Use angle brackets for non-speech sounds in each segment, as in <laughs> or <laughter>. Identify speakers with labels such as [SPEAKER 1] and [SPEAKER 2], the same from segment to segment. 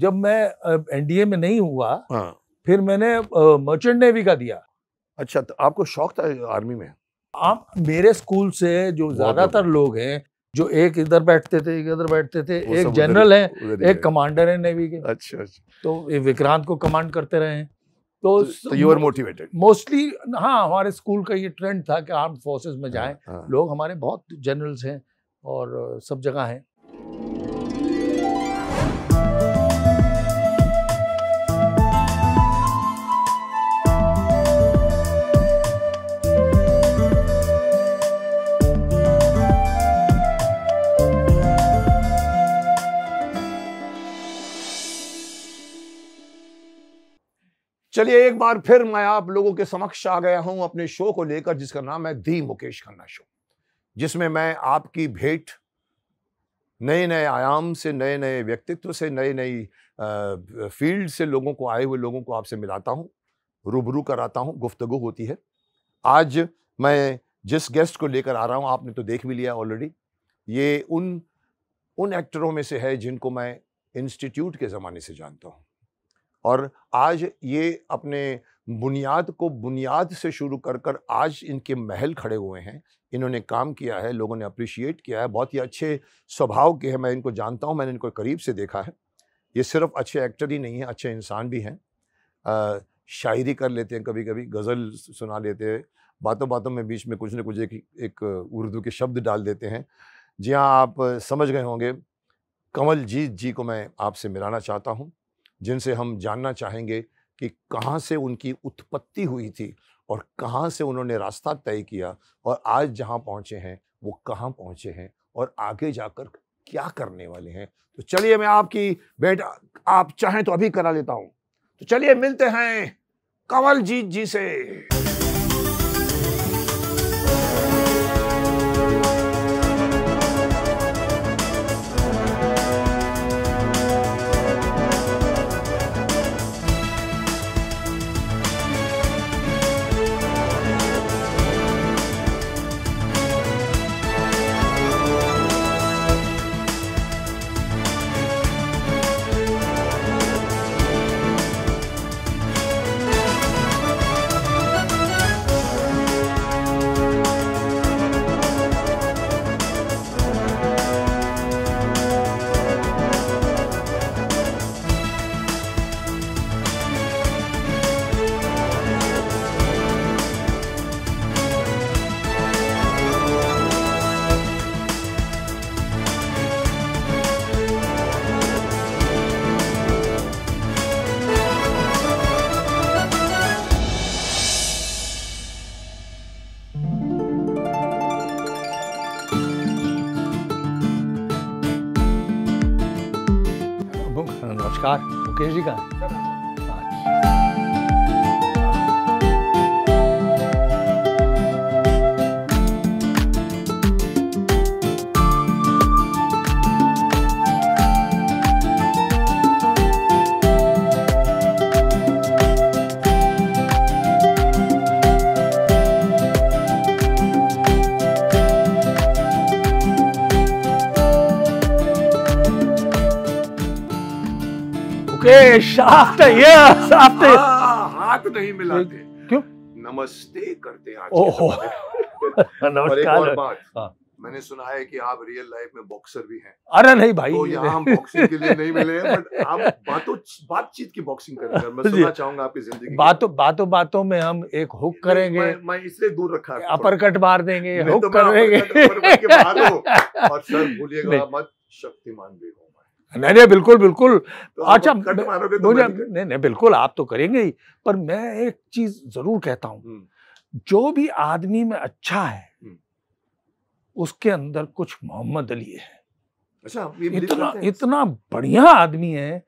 [SPEAKER 1] जब मैं एनडीए में नहीं हुआ हाँ। फिर मैंने मर्चेंट नेवी का दिया अच्छा तो आपको शौक था आर्मी में आप मेरे स्कूल से जो ज्यादातर लोग हैं जो एक इधर बैठते थे एक इधर बैठते थे एक जनरल है एक कमांडर है नेवी के अच्छा अच्छा तो विक्रांत को कमांड करते रहे तो यू आर मोटिवेटेड मोस्टली हाँ हमारे स्कूल का ये ट्रेंड था कि आर्म फोर्सेस में हाँ, जाएं हाँ। लोग हमारे बहुत जनरल्स हैं और सब जगह हैं
[SPEAKER 2] चलिए एक बार फिर मैं आप लोगों के समक्ष आ गया हूं अपने शो को लेकर जिसका नाम है दी मुकेश खन्ना शो जिसमें मैं आपकी भेंट नए नए आयाम से नए नए व्यक्तित्व से नए नई फील्ड से लोगों को आए हुए लोगों को आपसे मिलाता हूँ रूबरू कराता हूँ गुफ्तगु होती है आज मैं जिस गेस्ट को लेकर आ रहा हूँ आपने तो देख भी लिया ऑलरेडी ये उन उन एक्टरों में से है जिनको मैं इंस्टीट्यूट के ज़माने से जानता हूँ और आज ये अपने बुनियाद को बुनियाद से शुरू कर कर आज इनके महल खड़े हुए हैं इन्होंने काम किया है लोगों ने अप्रिशिएट किया है बहुत ही अच्छे स्वभाव के हैं मैं इनको जानता हूँ मैंने इनको करीब से देखा है ये सिर्फ अच्छे एक्टर ही नहीं हैं अच्छे इंसान भी हैं शायरी कर लेते हैं कभी कभी गज़ल सुना लेते हैं बातों बातों में बीच में कुछ ना कुछ एक एक उर्दू के शब्द डाल देते हैं जी हाँ आप समझ गए होंगे कंवल जीत जी को मैं आपसे मिलाना चाहता हूँ जिनसे हम जानना चाहेंगे कि कहाँ से उनकी उत्पत्ति हुई थी और कहाँ से उन्होंने रास्ता तय किया और आज जहाँ पहुँचे हैं वो कहाँ पहुँचे हैं और आगे जाकर क्या करने वाले हैं तो चलिए मैं आपकी बेटा आप चाहें तो अभी करा लेता हूँ तो चलिए मिलते हैं कंवलजीत जी से
[SPEAKER 1] 别是一个 आफ्टर years, आफ्टर हाँ, हाथ नहीं मिलाते क्यों
[SPEAKER 2] नमस्ते करते हैं आज
[SPEAKER 1] <laughs> नमस्कार और बात
[SPEAKER 2] हाँ। मैंने सुना है कि आप रियल लाइफ में बॉक्सर भी हैं अरे नहीं भाई तो यहाँ हम बॉक्सिंग के लिए नहीं मिले हैं बट आप <laughs> बातों बातचीत की बॉक्सिंग करेंगे मैं सुनना
[SPEAKER 1] चाहूंगा आपकी जिंदगी बातों बातों बातों में हम एक हुक करेंगे मैं,
[SPEAKER 2] मैं इसलिए दूर रखा अपर कट
[SPEAKER 1] मार देंगे हुक तो करेंगे <laughs> और सर भूलिएगा
[SPEAKER 2] मत शक्तिमान भी
[SPEAKER 1] नहीं नहीं बिल्कुल बिल्कुल तो अच्छा तो मुझे तो नहीं नहीं बिल्कुल आप तो करेंगे ही पर मैं एक चीज जरूर कहता हूं हम्म। जो भी आदमी में अच्छा है हम्म। उसके अंदर कुछ मोहम्मद अली है अच्छा
[SPEAKER 2] इतना इतना
[SPEAKER 1] बढ़िया आदमी है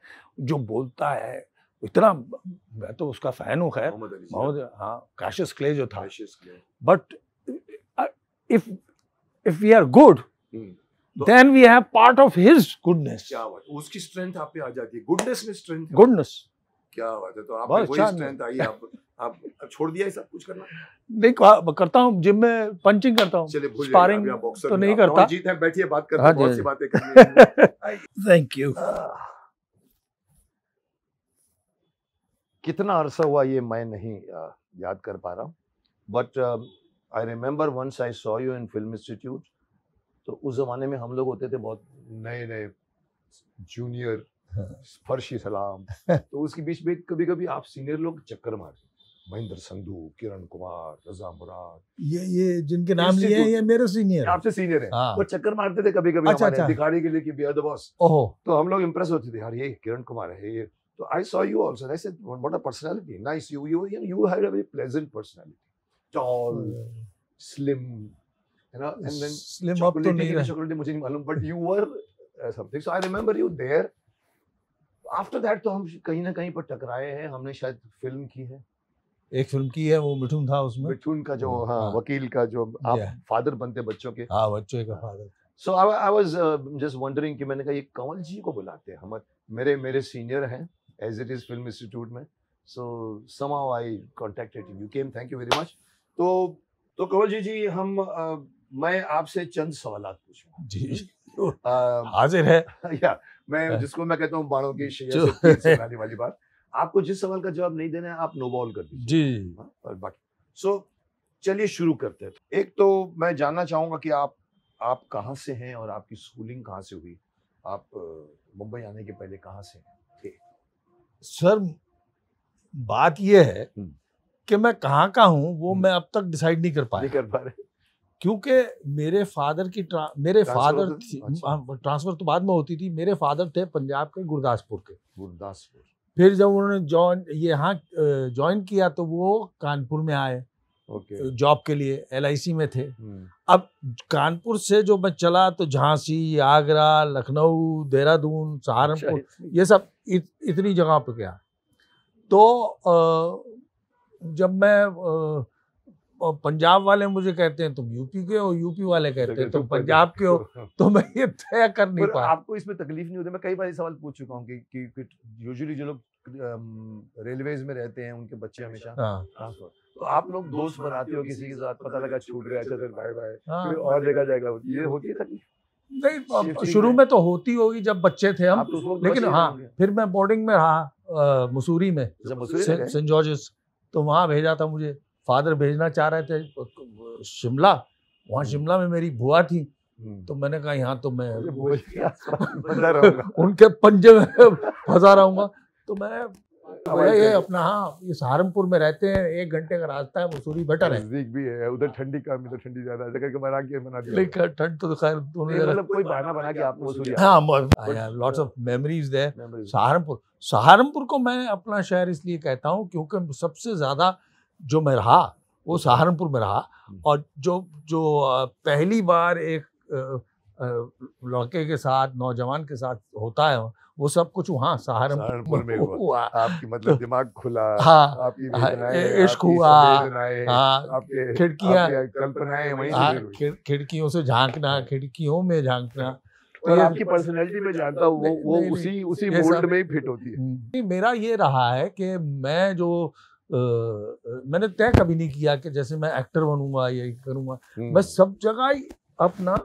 [SPEAKER 1] जो बोलता है इतना मैं तो उसका फैन हूँ खैर मोहम्मद हाँ काशिश क्ले जो था but if if we are good then we have part of his goodness
[SPEAKER 2] क्या बात उसकी स्ट्रेंथ आप पे आ जाती है गुडनेस में स्ट्रेंथ गुडनेस क्या बात है तो आप वही स्ट्रेंथ अच्छा आई आप आप छोड़ दिया ये सब कुछ करना
[SPEAKER 1] नहीं करता हूँ जिम में पंचिंग करता हूँ स्पारिंग तो नहीं करता जीत है बैठिए बात करते हाँ हैं बहुत सी हाँ बातें करनी थैंक <laughs> यू
[SPEAKER 2] कितना अरसा हुआ ये मैं नहीं याद कर पा रहा हूँ but I remember once I saw you in film institute तो उस जमाने में हम लोग होते थे बहुत नए नए जूनियर फर्शी सलाम <laughs> तो उसके बीच में कभी कभी आप सीनियर लोग चक्कर मारते महेंद्र संधु किरण कुमार रजा मुराद ये ये
[SPEAKER 1] जिनके नाम लिए हैं तो ये मेरे सीनियर आपसे सीनियर है हाँ। वो
[SPEAKER 2] चक्कर मारते थे कभी कभी अच्छा, हमारे अच्छा। दिखाने के लिए कि बियर द बॉस ओहो तो हम लोग इम्प्रेस होते थे यार ये किरण कुमार है ये तो I saw you also I said what a personality nice you you you had a very pleasant personality tall slim तो you uh, तो टकराए हैं हमने शायद फिल्म की है
[SPEAKER 1] एक फिल्म की है वो मिठुन था उसमें मिठुन का जो हाँ।, हाँ, वकील का जो आप
[SPEAKER 2] फादर बनते बच्चों के हाँ बच्चों का father so I was just wondering कि मैंने कहा ये कंवल जी को बुलाते हैं हम मेरे मेरे सीनियर हैं as it is film institute में सो समाउ I contacted you came thank you very much तो तो कंवल जी जी हम uh, मैं आपसे चंद सवाल पूछूंगा जी <laughs> हाजिर है <laughs> या मैं हाँ। जिसको मैं कहता हूँ बाणों की शेयर <laughs> वाली बात आपको जिस सवाल का जवाब नहीं देना है आप नोबॉल कर दीजिए जी हाँ, और बाकी सो चलिए शुरू करते हैं एक तो मैं जानना चाहूंगा कि आप आप कहाँ से हैं और आपकी स्कूलिंग कहाँ से हुई आप मुंबई आने के पहले कहाँ से थे
[SPEAKER 1] सर बात यह है हम्म। कि मैं कहाँ का हूँ वो हम्म। मैं अब तक डिसाइड नहीं कर पाया नहीं कर पा रहे क्योंकि मेरे फादर की ट्रा, मेरे फादर अच्छा। हाँ, ट्रांसफर तो बाद में होती थी मेरे फादर थे पंजाब के गुरदासपुर के गुरदासपुर फिर जब उन्होंने जॉइन ये यहाँ ज्वाइन किया तो वो कानपुर में आए okay. जॉब के लिए एल में थे हम्म। अब कानपुर से जो मैं चला तो झांसी आगरा लखनऊ देहरादून सहारनपुर अच्छा, ये सब इत, इतनी जगह पर गया तो जब मैं आ, पंजाब वाले मुझे कहते हैं तुम यूपी के हो यूपी वाले कहते हैं तुम पंजाब के हो <laughs> हाँ। तो मैं ये तय कर नहीं पा आपको
[SPEAKER 2] इसमें तकलीफ नहीं होती मैं कई बार ये सवाल पूछ चुका हूँ कि यूजुअली जो लोग रेलवेज में रहते हैं उनके बच्चे हमेशा हाँ। हाँ, तो, तो आप लोग दोस्त बनाते हो किसी के साथ पता लगा छूट गया अच्छा फिर बाय बाय और देखा जाएगा ये होती है तकलीफ नहीं शुरू में
[SPEAKER 1] तो होती होगी जब बच्चे थे हम तो लेकिन हाँ फिर मैं बोर्डिंग में रहा मसूरी में अच्छा, सेंट जॉर्जेस तो वहाँ भेजा था मुझे फादर भेजना चाह रहे थे तो, तो, शिमला वहाँ हम्म। शिमला में मेरी बुआ थी हम्म। तो मैंने कहा यहाँ तो मैं <laughs> उनके पंजे में फंसा रहूंगा तो मैं तो ये अपना हाँ ये सहारनपुर में रहते हैं एक घंटे का रास्ता है मसूरी बेटर है नजदीक भी है उधर ठंडी कम
[SPEAKER 2] इधर ठंडी ज्यादा है के बना दिया
[SPEAKER 1] ठंड तो खैर मतलब
[SPEAKER 2] कोई बहाना बना के आप मसूरी हाँ
[SPEAKER 1] lots of memories there Saharanpur Saharanpur को मैं अपना शहर इसलिए कहता हूँ क्योंकि सबसे ज्यादा जो मैं रहा वो हम्म। सहारनपुर में रहा हम्म। और जो जो पहली बार एक लड़के के साथ नौजवान के साथ होता है वो सब कुछ वहाँ सहारनपुर में हुआ आपकी मतलब दिमाग खुला हाँ आपकी हाँ, इश्क हुआ हाँ खिड़कियाँ कल्पनाएं हाँ, खिड़कियों से झांकना हाँ। खिड़कियों में झांकना तो आपकी
[SPEAKER 2] पर्सनैलिटी में जानता हूँ वो वो उसी उसी मोल्ड में ही फिट होती
[SPEAKER 1] है मेरा ये रहा है कि मैं जो मैंने तय कभी नहीं किया कि जैसे मैं एक्टर बनूंगा या करूंगा हम्म। मैं सब जगह ही अपना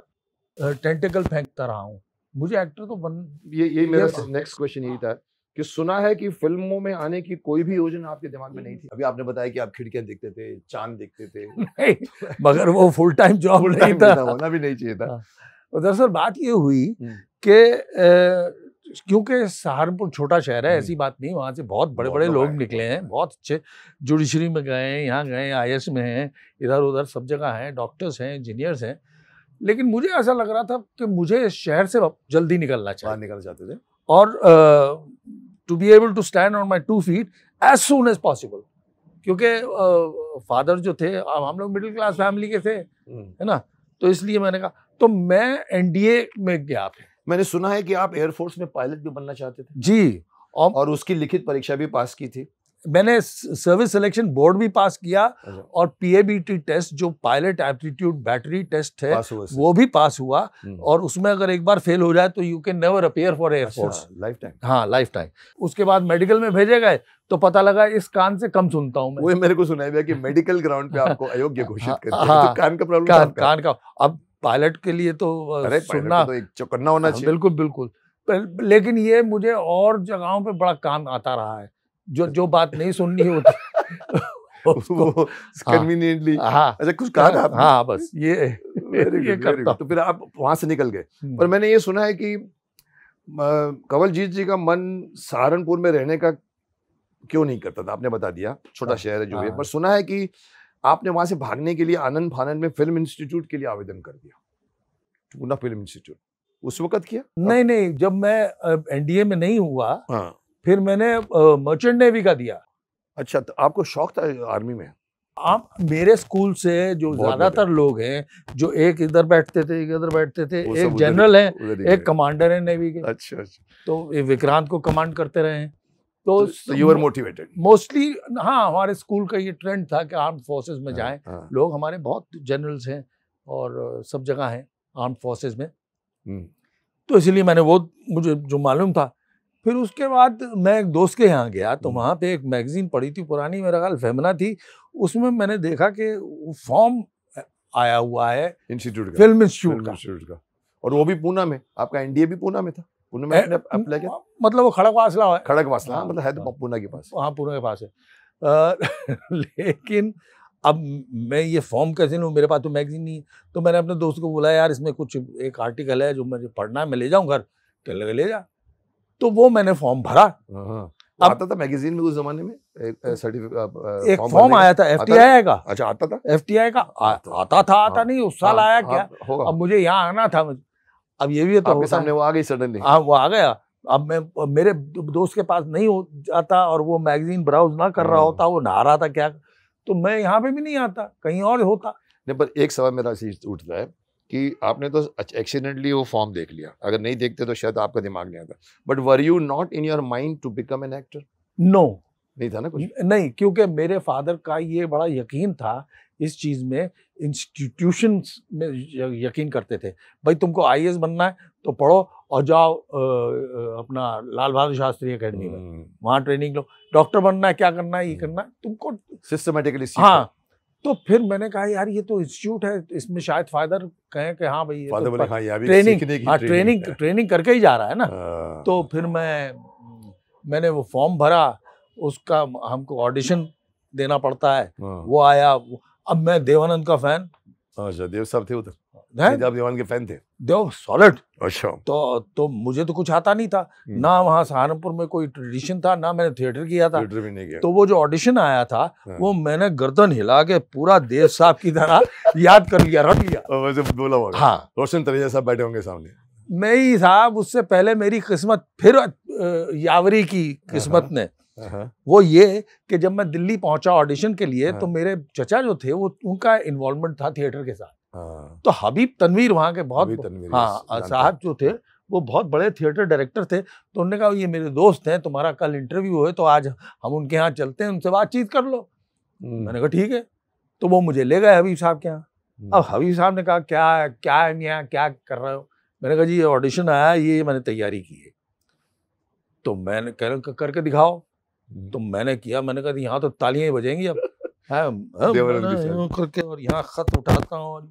[SPEAKER 1] टेंटिकल फेंकता रहा हूँ मुझे एक्टर तो बन ये यही मेरा
[SPEAKER 2] नेक्स्ट क्वेश्चन यही था कि सुना है कि फिल्मों में आने की कोई भी योजना आपके दिमाग में नहीं थी अभी आपने बताया कि आप खिड़कियां देखते थे चांद देखते थे <laughs> मगर वो फुल टाइम जॉब नहीं था होना
[SPEAKER 1] भी नहीं चाहिए था हाँ। दरअसल बात ये हुई हम्म। कि क्योंकि सहारनपुर छोटा शहर है ऐसी बात नहीं वहाँ से बहुत बड़े बहुत बड़े तो लोग निकले हैं बहुत अच्छे जुडिशरी में गए यहाँ गए आई में हैं इधर उधर सब जगह हैं डॉक्टर्स हैं इंजीनियर्स हैं लेकिन मुझे ऐसा लग रहा था कि मुझे इस शहर से जल्दी निकलना चाहिए निकल जाते थे और to be able to stand on my two feet as soon as possible क्योंकि फादर जो थे हम लोग मिडिल क्लास फैमिली के थे है ना तो इसलिए मैंने कहा तो मैं एनडीए में गया फिर मैंने सुना है कि आप एयरफोर्स में पायलट भी बनना चाहते थे जी और, और उसकी लिखित परीक्षा भी पास की थी मैंने सर्विस सिलेक्शन बोर्ड भी पास किया अच्छा। और पीएबीटी टेस्ट जो पायलट एप्टीट्यूड बैटरी टेस्ट है वो भी पास हुआ हम्म। और उसमें अगर एक बार फेल हो जाए तो you can never appear for air force lifetime हाँ लाइफ टाइम उसके बाद मेडिकल में भेजे गए तो पता लगा इस कान से कम सुनता हूँ मेरे को सुनाया गया कि मेडिकल ग्राउंड पे आपको अयोग्य घोषित हाँ, कर तो हाँ। कान का प्रॉब्लम कान का अब पायलट के लिए तो अरे सुनना तो एक चौकन्ना होना हाँ, चाहिए बिल्कुल बिल्कुल लेकिन ये मुझे और जगहों पे बड़ा काम आता रहा है जो जो बात नहीं सुननी होती <laughs> उसको कन्वीनियंटली हाँ। हाँ। अच्छा कुछ कहा था आपने? हाँ
[SPEAKER 2] बस ये, ये करता तो फिर आप वहां से निकल गए हम्म। पर मैंने ये सुना है कि कंवलजीत जी का मन सहारनपुर में रहने का क्यों नहीं करता था आपने बता दिया छोटा शहर है जो भी पर सुना है कि आपने वहां से भागने के लिए आनंद फानंद में
[SPEAKER 1] फिल्म इंस्टीट्यूट के लिए आवेदन कर दिया पूना फिल्म इंस्टीट्यूट उस वक्त किया नहीं नहीं जब मैं एनडीए में नहीं हुआ हाँ। फिर मैंने मर्चेंट नेवी का दिया अच्छा तो आपको शौक था आर्मी में आप मेरे स्कूल से जो ज्यादातर लोग हैं जो एक इधर बैठते थे एक इधर बैठते थे एक जनरल है एक कमांडर है नेवी के अच्छा अच्छा तो विक्रांत को कमांड करते रहे हैं तो यू आर मोटिवेटेड मोस्टली हाँ हमारे स्कूल का ये ट्रेंड था कि आर्म फोर्सेज में हाँ, जाएं हाँ। लोग हमारे बहुत जनरल्स हैं और सब जगह हैं आर्म फोर्सेज में हम्म। तो इसलिए मैंने वो मुझे जो मालूम था फिर उसके बाद मैं एक दोस्त के यहाँ गया तो हम्म। वहाँ पे एक मैगज़ीन पढ़ी थी पुरानी मेरा ख्याल फेमना थी उसमें मैंने देखा कि फॉर्म आया हुआ है इंस्टीट्यूट फिल्म इंस्टीट्यूट का और वो भी पूना में आपका एनडीए भी पूना में था पुणे अप्लाई किया मतलब वो खड़क वासला है खड़क वासला हाँ, मतलब है तो हाँ। पुणे के पास हाँ पुणे के पास है आ, <laughs> लेकिन अब मैं ये फॉर्म कैसे लूँ मेरे पास तो मैगजीन नहीं तो मैंने अपने दोस्त को बोला यार इसमें कुछ एक आर्टिकल है जो मुझे पढ़ना है मैं ले जाऊँ घर कहने लगे ले जा तो वो मैंने फॉर्म भरा हाँ, हाँ। अब आता था मैगजीन में उस जमाने में
[SPEAKER 2] एक फॉर्म आया था एफटीआई का अच्छा आता था
[SPEAKER 1] एफ का आता था आता नहीं उस साल आया क्या अब मुझे यहाँ आना था मुझे अब ये भी तो आपके सामने वो आ गई सडनली हाँ वो आ गया अब मैं मेरे दोस्त के पास नहीं हो जाता और वो मैगजीन ब्राउज ना कर रहा हाँ। होता वो नहा रहा था क्या तो मैं यहाँ पे भी नहीं आता कहीं और होता नहीं पर एक
[SPEAKER 2] सवाल मेरा उठता है कि आपने तो एक्सीडेंटली वो फॉर्म देख लिया अगर नहीं देखते तो शायद
[SPEAKER 1] आपका दिमाग नहीं आता but were you not in your mind to become an actor no नहीं था ना कुछ नहीं क्योंकि मेरे फादर का ये बड़ा यकीन था इस चीज़ में इंस्टीट्यूशन में यकीन करते थे भाई तुमको आई बनना है तो पढ़ो और जाओ अपना लाल बहादुर शास्त्री अकेडमी में हम्म। वहाँ ट्रेनिंग लो डॉक्टर बनना है क्या करना है ये हम्म। करना है तुमको सिस्टमेटिकली हाँ तो फिर मैंने कहा यार ये तो इंस्टीट्यूट है इसमें शायद फादर कहें कि हाँ भाई ये तो बोले हाँ यार ट्रेनिंग हाँ ट्रेनिंग ट्रेनिंग करके ही जा रहा है ना हाँ। तो फिर मैं मैंने वो फॉर्म भरा उसका हमको ऑडिशन देना पड़ता है हाँ। वो आया अब मैं देवानंद का फैन अच्छा देव साहब थे उधर तो। देवान के फैन थे देव सॉलिड अच्छा तो तो मुझे तो कुछ आता नहीं था हम्म। ना वहाँ सहारनपुर में कोई ट्रेडिशन था ना मैंने थिएटर किया था थिएटर भी नहीं किया तो वो जो ऑडिशन आया था हाँ। वो मैंने गर्दन हिला के पूरा देव साहब की तरह याद कर लिया रट लिया वैसे बोला होगा हाँ रोशन तरेजा साहब बैठे होंगे सामने नहीं साहब उससे पहले मेरी किस्मत फिर यावरी की किस्मत हाँ। ने हाँ। वो ये कि जब मैं दिल्ली पहुंचा ऑडिशन के लिए तो हाँ। मेरे चचा जो थे वो उनका इन्वॉल्वमेंट था थिएटर के साथ हाँ। तो हबीब तनवीर वहाँ के बहुत हाँ साहब जो थे वो बहुत बड़े थिएटर डायरेक्टर थे तो उन्होंने कहा ये मेरे दोस्त हैं तुम्हारा कल इंटरव्यू है तो आज हम उनके यहाँ चलते हैं उनसे बातचीत कर लो हम्म। मैंने कहा ठीक है तो वो मुझे ले गए हबीब साहब के यहाँ अब हम्म। हबीब साहब ने कहा क्या क्या है यहाँ क्या कर रहे हो मैंने कहा जी ये ऑडिशन आया ये मैंने तैयारी की है तो मैंने कर, करके दिखाओ तो मैंने किया मैंने कहा यहाँ तो तालियां ही बजेंगी अब <laughs> करके और यहाँ खत उठाता हूँ और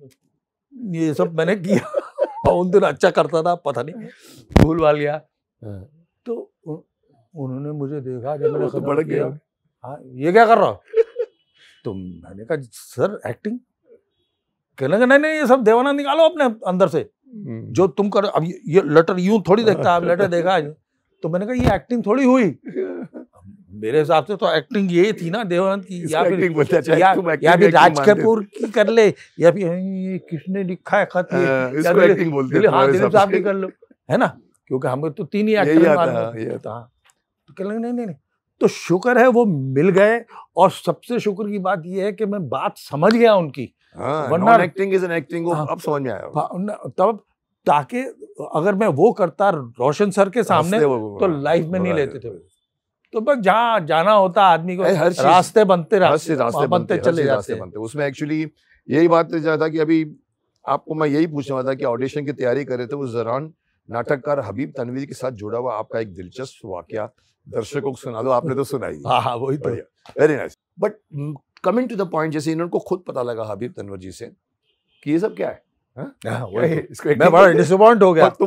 [SPEAKER 1] ये सब मैंने किया <laughs> और उन दिन अच्छा करता था पता नहीं भूल वाल गया हाँ। तो उन्होंने मुझे देखा जब मैंने तो बढ़ गया हाँ ये क्या कर रहा तो मैंने कहा सर एक्टिंग कहने का नहीं नहीं ये सब देवाना निकालो अपने अंदर से हम्म। जो तुम कर अब ये लेटर यूं थोड़ी देखता है अब लेटर देखा <laughs> तो मैंने कहा ये एक्टिंग थोड़ी हुई मेरे हिसाब से तो एक्टिंग यही थी ना देवानंद की या फिर तो या, फिर राज कपूर की कर ले या फिर किसने लिखा है खत हाँ, हाँ, दिलीप साहब की कर लो है ना क्योंकि हमें तो तीन ही एक्टर मालूम तो कह नहीं नहीं तो शुक्र है वो मिल गए और सबसे शुक्र की बात ये है कि मैं बात समझ गया उनकी हाँ, वरना एक्टिंग इज एन एक्टिंग अब समझ में आया तब ताकि अगर मैं वो करता रोशन सर के सामने तो लाइफ में नहीं लेते थे तो बस जहाँ जाना होता आदमी को हर रास्ते बनते रास्ते रास्ते बनते चले रास्ते बनते उसमें एक्चुअली यही बात था कि अभी
[SPEAKER 2] आपको मैं यही पूछ रहा था कि ऑडिशन की तैयारी कर रहे थे उस दौरान नाटककार हबीब तनवीर के साथ जुड़ा हुआ आपका एक दिलचस्प वाक्य दर्शकों को सुना दो आपने तो सुनाई हाँ हाँ वही तो। बढ़िया very nice but coming to the point जैसे इन्होंने खुद पता लगा हबीब तनवर जी से
[SPEAKER 1] कि ये सब क्या है हाँ? हाँ, तो तो तो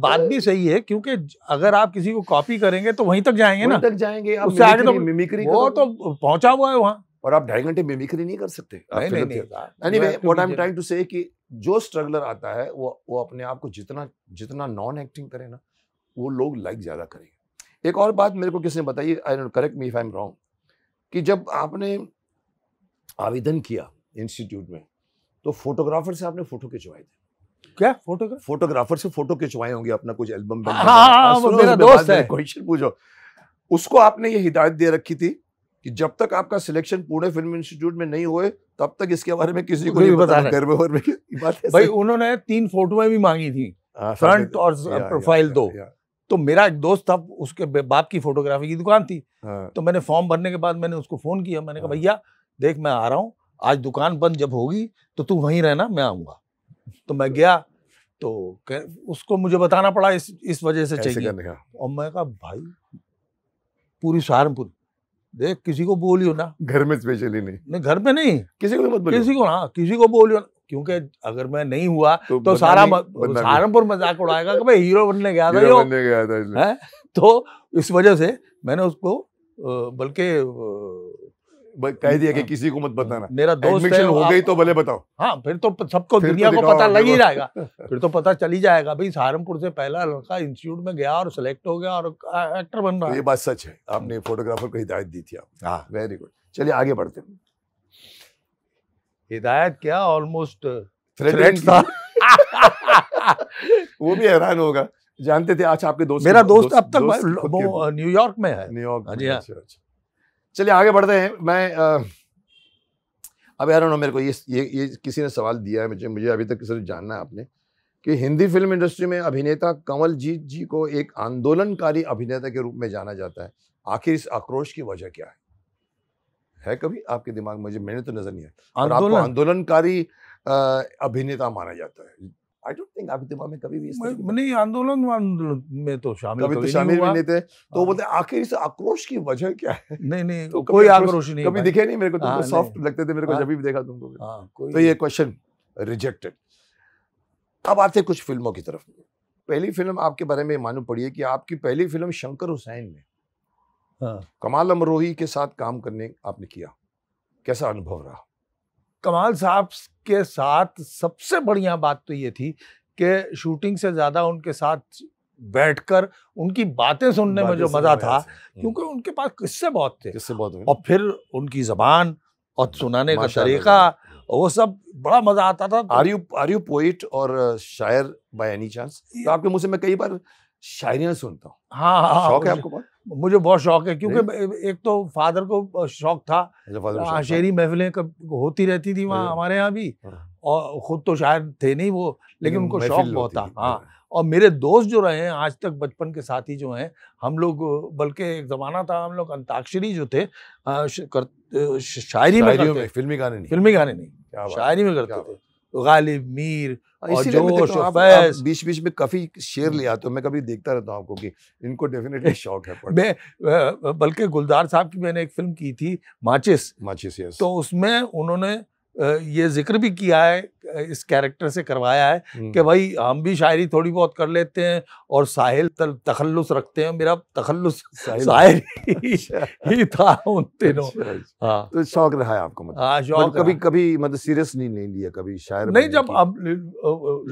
[SPEAKER 1] बात भी सही है क्योंकि अगर आप किसी को कॉपी करेंगे तो वहीं तक जाएंगे ना तक जाएंगे आप उससे आगे तो मिमिक्री वो
[SPEAKER 2] तो पहुंचा
[SPEAKER 1] हुआ है वहाँ और
[SPEAKER 2] आप ढाई घंटे मिमिक्री नहीं कर सकते जो स्ट्रगलर आता है वो वो अपने आप को जितना जितना नॉन एक्टिंग करे ना वो लोग लाइक ज़्यादा करेंगे एक और बात मेरे को किसने बताई I don't correct me if I am wrong कि जब आपने आवेदन किया इंस्टीट्यूट में तो फोटोग्राफर से आपने फोटो खिंचवाए थे क्या फोटोग्राफर फोटोग्राफर से फोटो खिंचवाए होंगे अपना कुछ हाँ, एल्बम हाँ, हाँ, हाँ, वो मेरा दोस्त है क्वेश्चन पूछो उसको आपने ये हिदायत दे रखी थी कि जब तक आपका सिलेक्शन पुणे फिल्म इंस्टीट्यूट में नहीं हुए तब तक इसके बारे में किसी को नहीं बता बात भाई
[SPEAKER 1] उन्होंने तीन फोटोएं भी मांगी थी फ्रंट तो- और प्रोफाइल दो तो मेरा एक दोस्त था उसके बाप की फोटोग्राफी की दुकान थी तो मैंने फॉर्म भरने के बाद मैंने उसको फोन किया मैंने कहा भैया देख मैं आ रहा हूँ आज दुकान बंद जब होगी तो तू वहीं रहना मैं आऊँगा तो मैं गया तो उसको मुझे बताना पड़ा इस इस वजह से चाहिए और मैं कहा भाई पूरी सहारनपुर देख किसी को बोलियो ना घर में स्पेशली नहीं नहीं घर में नहीं किसी को मत बोलियो किसी को ना हाँ, किसी को बोलियो क्योंकि अगर मैं नहीं हुआ तो, तो सारा सहारनपुर मजाक उड़ाएगा कि भाई हीरो बनने गया था यो बनने
[SPEAKER 2] गया था
[SPEAKER 1] है? तो इस वजह से मैंने उसको बल्कि कह दिया कि हाँ। किसी को मत बताना मेरा दोस्त हो गई तो भले बताओ हाँ फिर तो सबको तो दुनिया को पता लग ही जाएगा <laughs> फिर तो पता चली जाएगा भाई सहारनपुर से पहला लड़का इंस्टीट्यूट में गया और सिलेक्ट हो गया और एक्टर बन रहा तो ये
[SPEAKER 2] बात सच है आपने फोटोग्राफर को हिदायत दी थी आप हाँ वेरी गुड चलिए आगे बढ़ते
[SPEAKER 1] हिदायत क्या ऑलमोस्ट थ्रेट uh, था <laughs> वो भी हैरान
[SPEAKER 2] होगा जानते थे आज अच्छा, आपके दोस्त मेरा दोस्त, अब तक
[SPEAKER 1] न्यूयॉर्क uh, में है न्यूयॉर्क हाँ हाँ। अच्छा हाँ
[SPEAKER 2] चलिए आगे बढ़ते हैं मैं आ, अब यार उन्होंने मेरे को ये ये ये किसी ने सवाल दिया है मुझे मुझे अभी तक किसी ने जानना है आपने कि हिंदी फिल्म इंडस्ट्री में अभिनेता कंवल जीत जी को एक आंदोलनकारी अभिनेता के रूप में जाना जाता है आखिर इस आक्रोश की वजह क्या है है कभी आपके दिमाग में मुझे मैंने तो नजर नहीं आया आंदोलनकारी आपको आंदोलनकारी अभिनेता माना जाता है आई डोंट थिंक दिमाग में कभी भी
[SPEAKER 1] नहीं आंदोलन आंदोलन में तो शामिल कभी तो, तो शामिल भी नहीं थे
[SPEAKER 2] तो हाँ। बोलते आखिर इस आक्रोश की वजह क्या है <laughs> नहीं नहीं तो कोई आक्रोश नहीं कभी दिखे नहीं मेरे को तुमको सॉफ्ट हाँ, लगते थे मेरे को हाँ। जब भी देखा तुमको तो ये क्वेश्चन रिजेक्टेड अब आते कुछ फिल्मों की तरफ पहली फिल्म आपके बारे में मालूम पड़ी है कि आपकी पहली फिल्म शंकर हुसैन में हाँ। कमाल अमरोही
[SPEAKER 1] के साथ काम करने आपने किया कैसा अनुभव रहा कमाल साहब के साथ सबसे बढ़िया बात तो ये थी कि शूटिंग से ज़्यादा उनके साथ बैठकर उनकी बातें सुनने में जो मज़ा था हम्म। क्योंकि उनके पास किस्से बहुत थे किस्से बहुत और फिर उनकी ज़बान और सुनाने का तरीका वो सब बड़ा मज़ा आता था are you
[SPEAKER 2] are you poet और शायर बाय एनी चांस तो आपके मुझसे मैं कई बार
[SPEAKER 1] शायरियाँ सुनता हूँ हाँ हाँ शौक है आपको बहुत मुझे बहुत शौक है क्योंकि एक तो फादर को शौक था अच्छा, शेरी महफिलें कब होती रहती थी वहाँ हमारे यहाँ भी हाँ। और ख़ुद तो शायद थे नहीं वो लेकिन उनको शौक बहुत था हाँ, हाँ और मेरे दोस्त जो रहे हैं आज तक बचपन के साथी जो हैं हम लोग बल्कि एक ज़माना था हम लोग अंताक्षरी जो थे आ, श, कर, शायरी, शायरी में, करते में फिल्मी गाने नहीं फिल्मी गाने नहीं शायरी में करते थे गालिब मीर और तो जोश और फैज
[SPEAKER 2] बीच बीच में काफ़ी शेर हम्म। ले आते हो
[SPEAKER 1] मैं कभी देखता रहता हूँ आपको कि इनको डेफिनेटली <laughs> शौक है मैं बल्कि गुलदार साहब की मैंने एक फिल्म की थी माचिस माचिस यस तो उसमें उन्होंने ये जिक्र भी किया है इस कैरेक्टर से करवाया है हम्म। कि भाई हम भी शायरी थोड़ी बहुत कर लेते हैं और साहिल तखल्लुस रखते हैं मेरा तखल्लुस अच्छा। ही था उन दिनों अच्छा, अच्छा।
[SPEAKER 2] हाँ तो शौक रहा है आपको मतलब हाँ मतलब शौक कभी कभी मतलब सीरियस नहीं, नहीं लिया कभी शायर नहीं
[SPEAKER 1] जब अब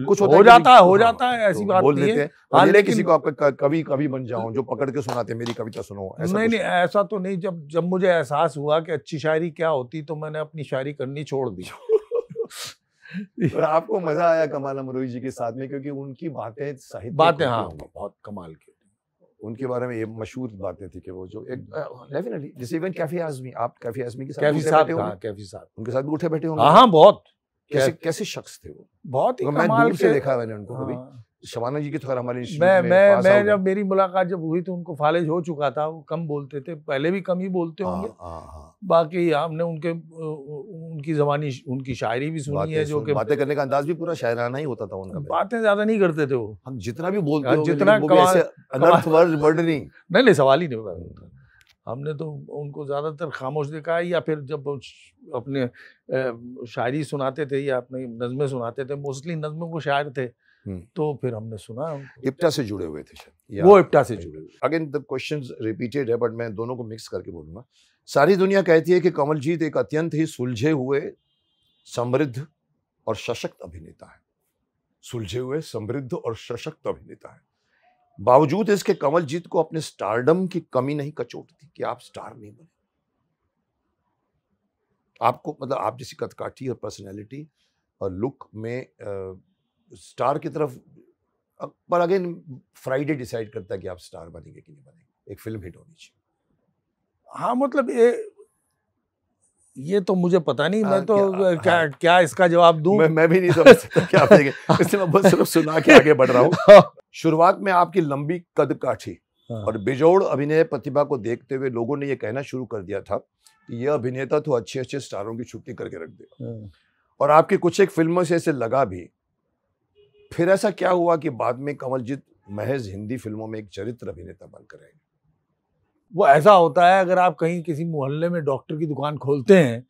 [SPEAKER 1] कुछ हो जाता है हो हाँ, जाता है ऐसी तो बात बोल देते हैं हाँ, किसी को
[SPEAKER 2] आप कभी कभी बन जाओ जो पकड़ के सुनाते मेरी कविता सुनो नहीं नहीं
[SPEAKER 1] ऐसा तो नहीं जब जब मुझे एहसास हुआ कि अच्छी शायरी क्या होती तो मैंने अपनी शायरी करनी छोड़ दी <laughs>
[SPEAKER 2] आपको मजा आया कमाल अमरोही जी के साथ में क्योंकि उनकी बातें साहित्य बातें हाँ बहुत कमाल की उनके बारे में ये मशहूर बातें थी कि वो जो एक डेफिनेटली हम्म। जैसे इवन कैफी आजमी आप कैफी आजमी के साथ साथ साहब हां कैफी साथ उनके साथ भी उठे बैठे होंगे हाँ, हाँ बहुत कैसे कैसे शख्स थे वो बहुत ही मैं दूर से देखा मैंने उनको कभी हाँ। शबाना जी की तो खैर हमारे मैं मैं मैं
[SPEAKER 1] जब मेरी मुलाकात जब हुई तो उनको फालिज हो चुका था वो कम बोलते थे पहले भी कम ही बोलते हाँ, होंगे बाकी हमने उनके उनकी जबानी उनकी शायरी भी सुनी है जो कि बातें
[SPEAKER 2] करने का अंदाज भी पूरा शायराना ही होता था उनका
[SPEAKER 1] बातें ज्यादा नहीं करते थे वो हम जितना भी बोलते हाँ, जितना वर्ड नहीं नहीं सवाल ही नहीं हमने तो उनको ज़्यादातर खामोश देखा है या फिर जब अपने शायरी सुनाते थे या अपनी नज़में सुनाते थे मोस्टली नज़में वो शायर थे हम्म। तो फिर हमने सुना
[SPEAKER 2] इप्टा से जुड़े हुए थे शायद वो इप्टा से जुड़े हुए अगेन द क्वेश्चन रिपीटेड है बट मैं दोनों को मिक्स करके बोलूंगा सारी दुनिया कहती है कि कमलजीत एक अत्यंत ही सुलझे हुए समृद्ध और सशक्त अभिनेता है सुलझे हुए समृद्ध और सशक्त अभिनेता है बावजूद इसके कमलजीत को अपने स्टारडम की कमी नहीं कचोटती कि आप स्टार नहीं बने आपको मतलब आप जैसी कथकाठी और पर्सनैलिटी और लुक में आ, स्टार की तरफ पर अगेन
[SPEAKER 1] फ्राइडे डिसाइड करता है कि आप स्टार बनेंगे कि नहीं बनेंगे एक फिल्म हिट होनी चाहिए हाँ मतलब ये ये तो मुझे पता नहीं मैं हाँ, तो क्या क्या, हाँ, क्या इसका जवाब दूं मैं, मैं भी नहीं समझ सकता क्या <laughs> इसलिए मैं बस सिर्फ सुना के आगे बढ़ रहा हूँ हाँ। शुरुआत में
[SPEAKER 2] आपकी लंबी कद काठी हाँ। और बेजोड़ अभिनय प्रतिभा को देखते हुए लोगों ने यह कहना शुरू कर दिया था कि यह अभिनेता तो अच्छे अच्छे स्टारों की छुट्टी करके रख दे हाँ। और आपकी कुछ एक फिल्मों से ऐसे लगा भी फिर ऐसा क्या हुआ कि बाद में जीत महज
[SPEAKER 1] हिंदी फिल्मों में
[SPEAKER 2] एक चरित्र अभिनेता बनकर आए
[SPEAKER 1] वो ऐसा होता है अगर आप कहीं किसी मोहल्ले में डॉक्टर की दुकान खोलते हैं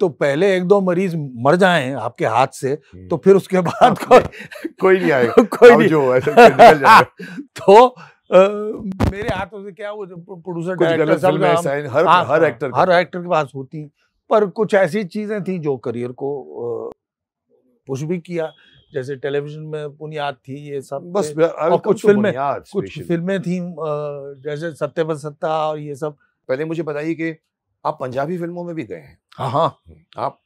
[SPEAKER 1] तो पहले एक दो मरीज मर जाएं आपके हाथ से हम्म। तो फिर उसके बाद हाँ, कोई <laughs> कोई नहीं आएगा <laughs> कोई नहीं जो ऐसा <laughs> तो आ, मेरे हाथों से क्या वो प्रोड्यूसर डायरेक्टर हर, हाँ, हर एक्टर हाँ, हर एक्टर के पास होती पर कुछ ऐसी चीजें थी जो करियर को पुश भी किया जैसे टेलीविजन में बुनियाद थी ये सब बस और कुछ तो फिल्में कुछ फिल्में थी जैसे सत्य सत्ता और ये सब पहले मुझे बताइए कि आप पंजाबी फिल्मों में भी गए हैं
[SPEAKER 2] हाँ हाँ हम्म, आप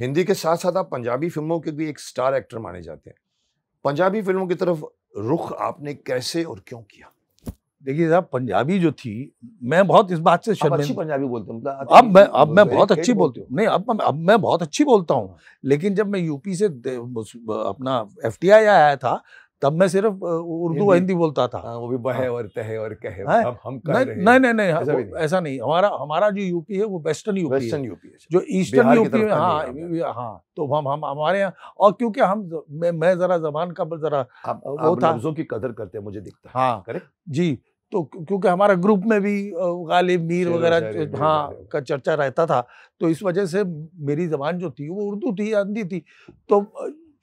[SPEAKER 2] हिंदी के साथ साथ आप पंजाबी फिल्मों के भी एक स्टार एक्टर माने जाते हैं पंजाबी फिल्मों की तरफ रुख आपने कैसे और क्यों किया
[SPEAKER 1] देखिए साहब पंजाबी जो थी मैं बहुत इस बात से शर्मिंदा
[SPEAKER 2] पंजाबी बोलते मतलब अब मैं अब मैं बहुत अच्छी बोलती
[SPEAKER 1] हूँ नहीं अब अब मैं बहुत अच्छी बोलता हूँ हाँ। लेकिन जब मैं यूपी से अपना एफ आया था तब मैं सिर्फ उर्दू हिंदी बोलता था हाँ, वो भी बहे हाँ। और तहे और कहे हम हम कर रहे नहीं नहीं नहीं ऐसा नहीं ऐसा नहीं हमारा हमारा जो यूपी है वो वेस्टर्न यूपी वेस्टर्न यूपी है जो अच्छा। ईस्टर्न यूपी में हाँ हाँ तो हम हम हमारे यहाँ और क्योंकि हम मैं मैं जरा जबान का जरा वो था की कदर करते मुझे दिखता है हाँ जी तो क्योंकि हमारा ग्रुप में भी गालिब मीर वगैरह हाँ का चर्चा रहता था तो इस वजह से मेरी जबान जो थी वो उर्दू थी हिंदी थी तो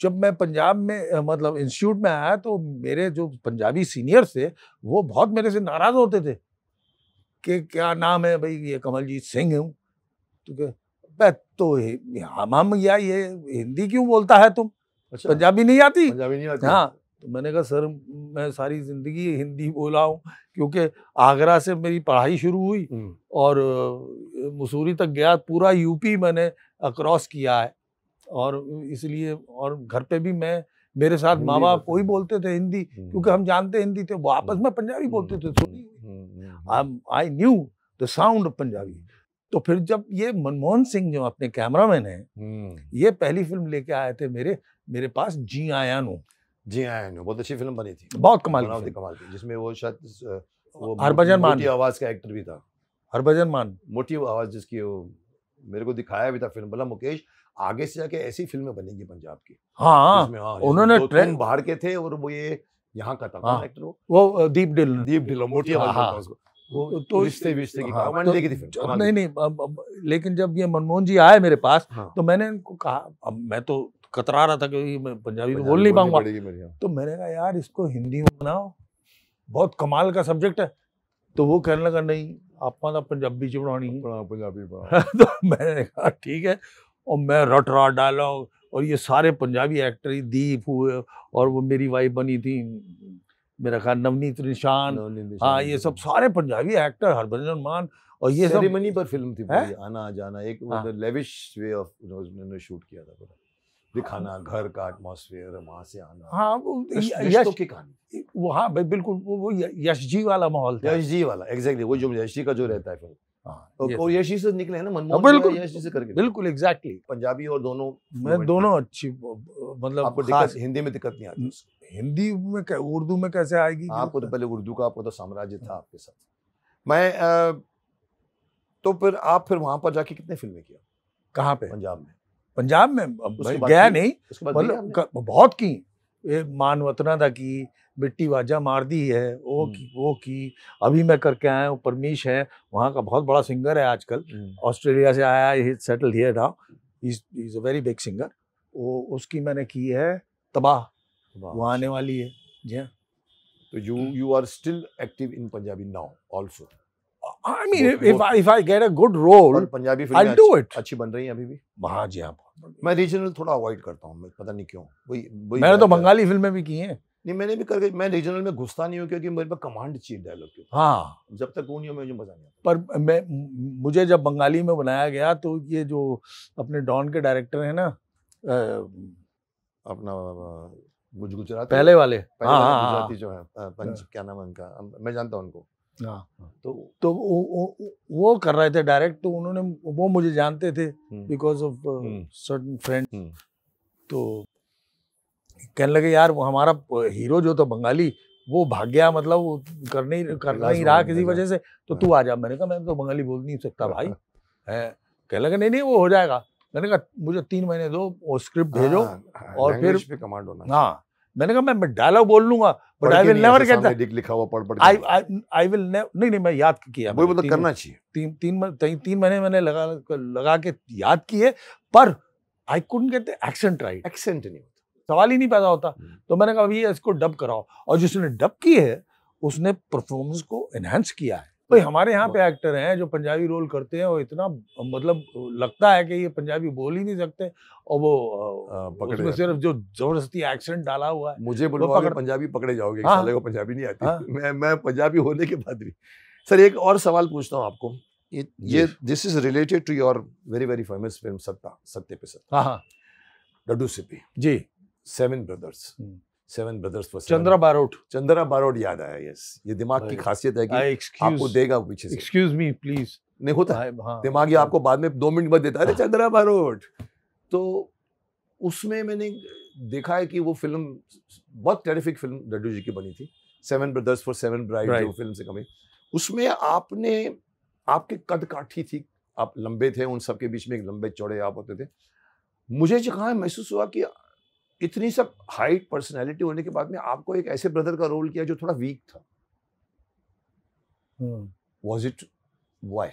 [SPEAKER 1] जब मैं पंजाब में मतलब इंस्टीट्यूट में आया तो मेरे जो पंजाबी सीनियर थे वो बहुत मेरे से नाराज़ होते थे कि क्या नाम है भाई ये कमलजीत सिंह हूँ तो क्या तो हम हम या ये हिंदी क्यों बोलता है तुम अच्छा, पंजाबी नहीं आती पंजाबी नहीं आती हाँ तो मैंने कहा सर मैं सारी ज़िंदगी हिंदी बोला हूँ क्योंकि आगरा से मेरी पढ़ाई शुरू हुई और मसूरी तक गया पूरा यूपी मैंने क्रॉस किया है और इसलिए और घर पे भी मैं मेरे साथ माँ बाप कोई बोलते थे हिंदी क्योंकि हम जानते हिंदी थे वो आपस में पंजाबी बोलते थे थोड़ी I knew the sound of Punjabi तो फिर जब ये मनमोहन सिंह जो अपने कैमरामैन हैं ये पहली फिल्म लेके आए थे मेरे मेरे पास जी आया नू जी हाँ बहुत अच्छी फिल्म बनी थी बहुत कमाल थी कमाल
[SPEAKER 2] थी जिसमें वो शायद वो हरभजन मान मोटी आवाज का एक्टर भी था
[SPEAKER 1] हरभजन मान मोटी
[SPEAKER 2] आवाज जिसकी वो मेरे को दिखाया भी था फिल्म बोला मुकेश आगे से जाके ऐसी फिल्में बनेंगी पंजाब की
[SPEAKER 1] हाँ, हाँ उन्होंने ट्रेन
[SPEAKER 2] बाहर के थे और वो ये यहाँ का था एक्टर हाँ,
[SPEAKER 1] वो दीप डिल दीप डिल मोटी आवाज हाँ, हाँ। वो तो, तो रिश्ते रिश्ते की हाँ, मैंने देखी तो थी फिल्म नहीं नहीं अब, अब, लेकिन जब ये मनमोहन जी आए मेरे पास हाँ, तो मैंने इनको कहा अब मैं तो कतरा रहा था क्योंकि मैं पंजाबी में बोल नहीं पाऊंगा तो मैंने कहा यार इसको हिंदी में बनाओ बहुत कमाल का सब्जेक्ट है तो वो कहने लगा नहीं आप तो पंजाबी ची बना पंजाबी <laughs> तो मैंने कहा ठीक है और मैं रट रहा डायलॉग और ये सारे पंजाबी एक्टर ही दीप हुए और वो मेरी वाइफ बनी थी मेरा ख्याल नवनीत निशान हाँ ये सब सारे पंजाबी एक्टर हरभजन मान और ये सेरेमनी पर फिल्म थी
[SPEAKER 2] आना जाना एक लेविश वे ऑफ उन्होंने शूट किया था दिखाना घर का एटमोसफियर वहां से आना
[SPEAKER 1] हाँ वो यश तो की कहानी वो हाँ भाई बिल्कुल वो वो
[SPEAKER 2] यश जी वाला माहौल था यश जी वाला एग्जैक्टली वो जो हाँ। यश जी का जो रहता है फिल्म हाँ, और यश जी से निकले हैं ना मनमोहन हाँ, बिल्कुल यश जी से करके
[SPEAKER 1] बिल्कुल एग्जैक्टली पंजाबी और दोनों मैं दोनों अच्छी मतलब आपको दिक्कत हिंदी में दिक्कत नहीं आती हिंदी में उर्दू में कैसे आएगी आपको
[SPEAKER 2] तो पहले उर्दू का आपको तो साम्राज्य था आपके साथ मैं तो फिर
[SPEAKER 1] आप फिर वहां पर जाके कितने फिल्में किया कहाँ पे पंजाब में पंजाब में गया नहीं बहुत की मान वतना था की मिट्टी वाजा मार दी है वो हम्म। की वो की अभी मैं करके आया हूँ परमीश है वहाँ का बहुत बड़ा सिंगर है आजकल हम्म। ऑस्ट्रेलिया से आया ही settle here now is a very big singer वो उसकी मैंने की है तबाह वो आने अच्छा। वाली है जी हाँ तो you
[SPEAKER 2] you are still active in Punjabi now also
[SPEAKER 1] I mean, if, if I if I get a good role, Punjabi I'll do it.
[SPEAKER 2] अच्छी बन रही है अभी भी हाँ जी हाँ मैं रीजनल थोड़ा अवॉइड करता हूँ मैं
[SPEAKER 1] पता नहीं क्यों वही वही मैंने तो बंगाली फिल्में
[SPEAKER 2] भी की हैं नहीं मैंने भी कर गई मैं रीजनल में घुसता नहीं हूँ क्योंकि मेरे पास कमांड चाहिए डायलॉग की हाँ जब तक वो नहीं हो मुझे मजा नहीं
[SPEAKER 1] आता पर मैं मुझे जब बंगाली में बनाया गया तो ये जो अपने डॉन के डायरेक्टर हैं ना
[SPEAKER 2] अपना गुजरात पहले वाले पहले हाँ, वाले हाँ, हाँ। गुजराती जो है पंच क्या नाम है
[SPEAKER 1] उनका मैं जानता हूँ उनको हाँ। तो तो वो, वो, कर रहे थे डायरेक्ट तो उन्होंने वो मुझे जानते थे बिकॉज ऑफ सर्टन फ्रेंड तो कहने लगे यार वो हमारा हीरो जो तो बंगाली वो भाग गया मतलब वो करने ही करना ही रहा किसी वजह से तो हाँ। तू आ जा मैंने कहा मैं तो बंगाली बोल नहीं सकता भाई हाँ। है कहने लगे नहीं नहीं वो हो जाएगा मैंने कहा मुझे तीन महीने दो वो स्क्रिप्ट भेजो और फिर कमांड होना हाँ मैंने कहा मैं, मैं डायलॉग बोल लूंगा but I will never get that लिखा हुआ पढ़ पढ़ आई आई विल नहीं नहीं मैं याद किया वो मतलब करना चाहिए तीन तीन तीन, तीन महीने मैंने लगा लगा के याद किए पर I couldn't get the accent right accent नहीं होता सवाल ही नहीं पैदा होता हम्म। तो मैंने कहा भैया इसको डब कराओ और जिसने डब की है उसने परफॉर्मेंस को एनहेंस किया है भाई तो हमारे यहाँ पे एक्टर हैं जो पंजाबी रोल करते हैं वो इतना मतलब लगता है कि ये पंजाबी बोल ही नहीं सकते और वो हाँ, उसमें सिर्फ जो जबरदस्ती एक्सेंट डाला हुआ है मुझे बोलो पकड़... पंजाबी पकड़े जाओगे हाँ? साले को पंजाबी नहीं आती हाँ?
[SPEAKER 2] <laughs> मैं मैं पंजाबी होने के बाद भी सर एक और सवाल पूछता हूँ आपको ये ये this is related to your very very famous film सत्ता सत्य पे सर हाँ, हाँ। डडू सिपी ji seven brothers seven brothers for Chandra Barot Chandra Barot याद आया यस ये दिमाग की खासियत है कि आपको देगा पीछे एक्सक्यूज मी प्लीज नहीं होता है हाँ, दिमाग ये आपको बाद में दो मिनट बाद देता है चंद्रा बारोट तो उसमें मैंने देखा है कि वो फिल्म बहुत टेरिफिक फिल्म डड्डू जी की बनी थी seven brothers for seven bride जो फिल्म से कमी उसमें आपने आपके कद काठी थी आप लंबे थे उन सबके बीच में एक लंबे चौड़े आप होते थे मुझे जहाँ महसूस हुआ कि इतनी सब हाइट पर्सनैलिटी होने के बाद में आपको एक ऐसे ब्रदर का रोल किया जो थोड़ा वीक था वॉज hmm. इट why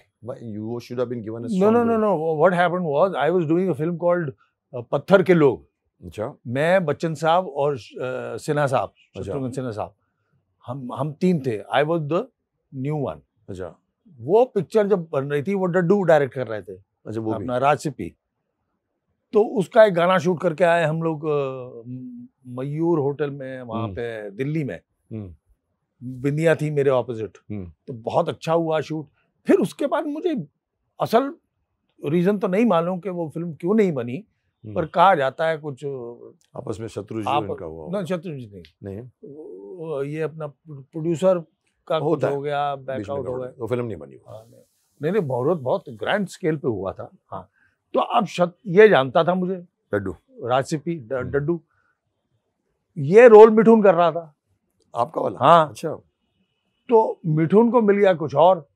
[SPEAKER 1] पत्थर के लोग मैं बच्चन साहब और सिन्हा साहब अच्छा। शत्रुघ्न सिन्हा साहब हम हम तीन थे I was the new one अच्छा वो पिक्चर जब बन रही थी वो डड्डू डायरेक्ट कर रहे थे अच्छा वो अपना राजसिपी तो उसका एक गाना शूट करके आए हम लोग मयूर होटल में वहां हम्म। पे दिल्ली में हम्म। बिंदिया थी मेरे ऑपोजिट हम्म। तो बहुत अच्छा हुआ शूट फिर उसके बाद मुझे असल रीजन तो नहीं मालूम कि वो फिल्म क्यों नहीं बनी पर कहा जाता है कुछ आपस में
[SPEAKER 2] शत्रु आप, इनका हुआ ना
[SPEAKER 1] नहीं नहीं ये अपना प्रोड्यूसर का होता हो गया बैकआउट हो गया वो फिल्म नहीं बनी हाँ, नहीं नहीं बहुत बहुत ग्रैंड स्केल पे हुआ था हाँ तो अब शक ये जानता था मुझे डड्डू राजसिपी हम्म। डड्डू ये रोल मिठून कर रहा था आपका वाला हाँ अच्छा तो मिठून को मिल गया कुछ और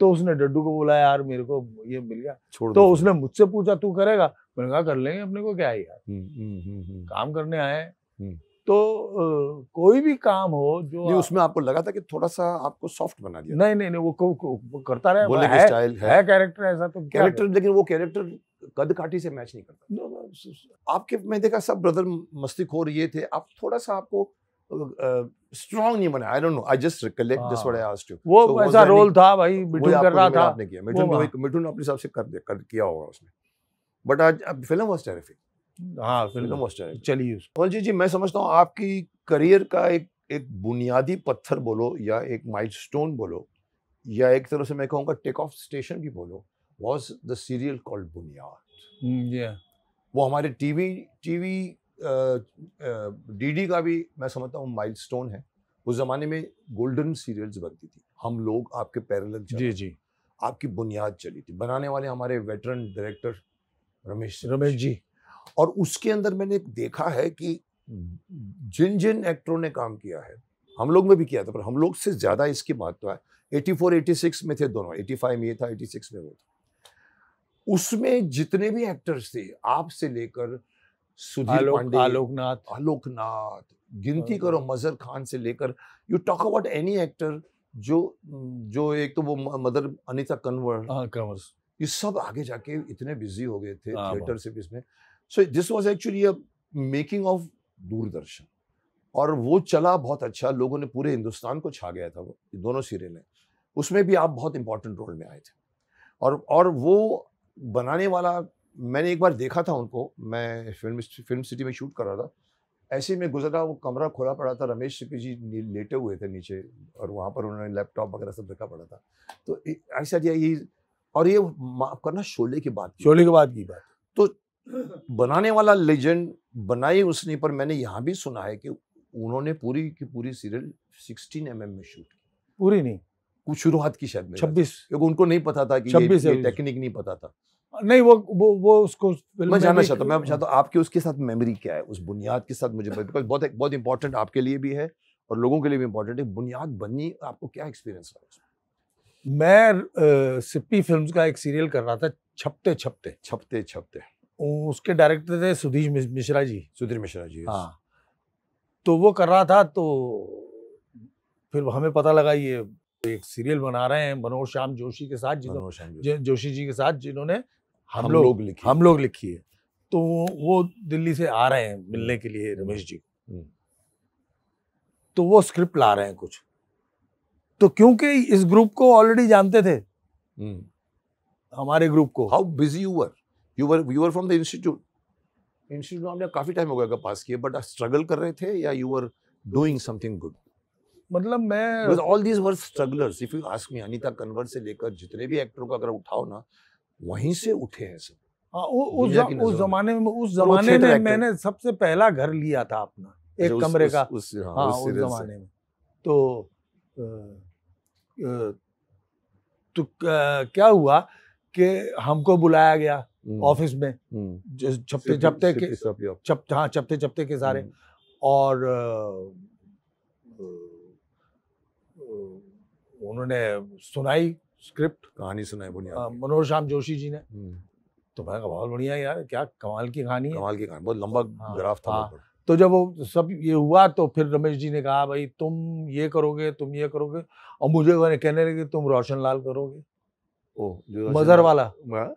[SPEAKER 1] तो उसने डड्डू को बोला यार मेरे को ये मिल गया छोड़ तो उसने मुझसे पूछा तू करेगा मैंने कहा कर लेंगे अपने को क्या है यार
[SPEAKER 2] हम्म, हम्म,
[SPEAKER 1] काम करने आए हैं तो कोई भी काम हो जो नहीं, उसमें आपको लगा था कि थोड़ा सा आपको सॉफ्ट बना दिया नहीं नहीं नहीं वो, को, को, वो करता रहा बोले है, है, है कैरेक्टर
[SPEAKER 2] ऐसा तो कैरेक्टर लेकिन वो कैरेक्टर कद काठी से मैच नहीं करता नो, नो, स, स, आपके मैं देखा सब ब्रदर मस्ती खो रही थे आप थोड़ा सा आपको स्ट्रॉन्ग नहीं बना I don't know I just recollect this what I asked you वो ऐसा रोल था भाई मिठुन कर रहा था आपने किया हाँ। मिठुन ने अपने हिसाब से कर किया होगा उसने बट आज फिल्म वाज टेरिफिक हाँ फिल्म चलिए जी जी मैं समझता हूँ आपकी करियर का एक एक बुनियादी पत्थर बोलो या एक माइलस्टोन बोलो या एक तरह से मैं कहूँगा टेक ऑफ स्टेशन भी बोलो वॉज द सीरियल कॉल्ड
[SPEAKER 1] बुनियाद
[SPEAKER 2] वो हमारे टीवी टीवी डीडी का भी मैं समझता हूँ माइलस्टोन है उस ज़माने में गोल्डन सीरियल्स बनती थी हम लोग आपके पैरल जी जी आपकी बुनियाद चली थी बनाने वाले हमारे वेटरन डायरेक्टर रमेश रमेश जी और उसके अंदर मैंने देखा है कि जिन जिन एक्टरों ने काम किया है हम लोग में भी किया था पर हम लोग से ज़्यादा इसकी महत्व है एटी 86 में थे दोनों 85 में ये था 86 में वो था उसमें जितने भी एक्टर्स थे आपसे लेकर सुधीर पांडे आलोकनाथ आलोकनाथ गिनती हाँ। करो मजर खान से लेकर you talk about any actor जो जो एक तो वो मदर अनिता कंवर हाँ, कंवर ये सब आगे जाके इतने बिजी हो गए थे थिएटर हाँ, से भी इसमें so this was actually making of Doordarshan और वो चला बहुत अच्छा लोगों ने पूरे हिंदुस्तान को छा गया था वो दोनों सीरियलें उसमें भी आप बहुत इंपॉर्टेंट रोल में आए थे और और वो बनाने वाला मैंने एक बार देखा था उनको मैं फिल्म फिल्म सिटी में शूट कर रहा था ऐसे में गुजरा वो कमरा खोला पड़ा था रमेश सिपी जी लेटे हुए थे नीचे और वहाँ पर उन्होंने लैपटॉप वगैरह सब रखा पड़ा था तो ऐसा दिया ये और ये माफ़ करना शोले की बात शोले की बात की बात तो
[SPEAKER 1] बनाने
[SPEAKER 2] वाला लेजेंड बनाई उसने पर मैंने यहाँ भी सुना है कि उन्होंने पूरी की पूरी सीरियल सिक्सटीन एम mm में शूट की
[SPEAKER 1] पूरी नहीं कुछ शुरुआत की शायद छब्बीस
[SPEAKER 2] क्योंकि उनको नहीं पता था कि छब्बीस टेक्निक नहीं पता था
[SPEAKER 1] नहीं वो वो वो उसको मैं जानना चाहता हूँ मैं चाहता हूँ
[SPEAKER 2] आपके उसके साथ मेमोरी क्या है उस बुनियाद के साथ मुझे बिकॉज बहुत एक बहुत इंपॉर्टेंट आपके लिए भी है और लोगों के लिए भी इम्पोर्टेंट है बुनियाद
[SPEAKER 1] बनी आपको क्या एक्सपीरियंस रहा उसमें मैं सिप्पी फिल्म्स का एक सीरियल कर रहा था छपते छपते छपते छपते उसके डायरेक्टर थे सुधीर मिश्रा जी सुधीर मिश्रा जी हाँ तो वो कर रहा था तो फिर हमें पता लगा ये एक सीरियल बना रहे हैं मनोहर श्याम जोशी के साथ जिन्होंने जोशी जी के साथ जिन्होंने हम, हम लोग, लोग लिखी हम लोग लिखी है तो वो दिल्ली से आ रहे हैं मिलने के लिए हम्म। रमेश जी को हम्म। तो वो स्क्रिप्ट ला रहे हैं कुछ तो क्योंकि इस ग्रुप को ऑलरेडी जानते थे हम्म। हमारे ग्रुप को how busy your you were you were from the institute institute में आपने काफ़ी टाइम
[SPEAKER 2] हो गया पास किए बट आप स्ट्रगल कर रहे थे या you are doing something good मतलब मैं all these were strugglers if you ask me Anita Kanwar से लेकर जितने भी एक्टरों का अगर उठाओ ना वहीं से उठे हैं सब
[SPEAKER 1] आ, हाँ, उ, उस उस जमाने में उस जमाने में मैंने सबसे पहला घर लिया था अपना अच्छा, एक उस, कमरे उस, का उस, हाँ, हाँ, उस, जमाने में तो तो क्या हुआ कि हमको बुलाया गया हम्म। ऑफिस में
[SPEAKER 2] हम्म।
[SPEAKER 1] छपते छपते के चप हाँ छपते छपते के सारे हम्म। और उन्होंने सुनाई स्क्रिप्ट कहानी सुनाई बुनियाद हाँ, मनोहर श्याम जोशी जी ने तो मैं बहुत बढ़िया यार क्या कमाल की कहानी कमाल की कहानी बहुत लंबा हाँ, ग्राफ था हाँ, तो जब वो सब ये हुआ तो फिर रमेश जी ने कहा भाई तुम ये करोगे तुम ये करोगे और मुझे कहने लगे तुम रोशन लाल करोगे ओ जो मजहर वाला
[SPEAKER 2] हाँ?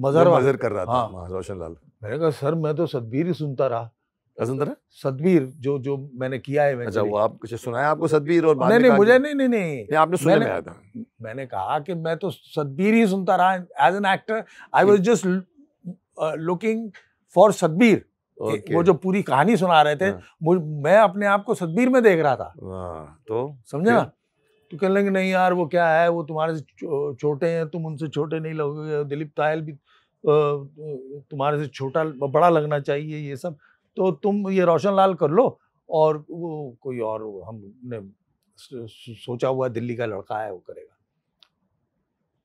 [SPEAKER 2] मजर मजर कर रहा था हाँ।, हाँ रोशन लाल
[SPEAKER 1] मैंने कहा सर मैं तो सदबीर ही सुनता रहा सुनता सदबीर जो जो मैंने किया है अच्छा वो
[SPEAKER 2] आप कुछ सुनाया आपको सदबीर और नहीं नहीं मुझे नहीं
[SPEAKER 1] नहीं नहीं आपने सुना में था मैंने कहा कि मैं तो सदबीर ही सुनता रहा as an actor I was just looking for Sadbir वो जो पूरी कहानी सुना रहे थे हाँ। मैं अपने आप को सदबीर में देख रहा था तो समझे ना तो कह लेंगे नहीं यार वो क्या है वो तुम्हारे से छोटे हैं तुम उनसे छोटे नहीं लगोगे दिलीप तायल भी तुम्हारे से छोटा बड़ा लगना चाहिए ये सब तो तुम ये रोशन लाल कर लो और वो कोई और हमने सोचा हुआ दिल्ली का लड़का है वो करेगा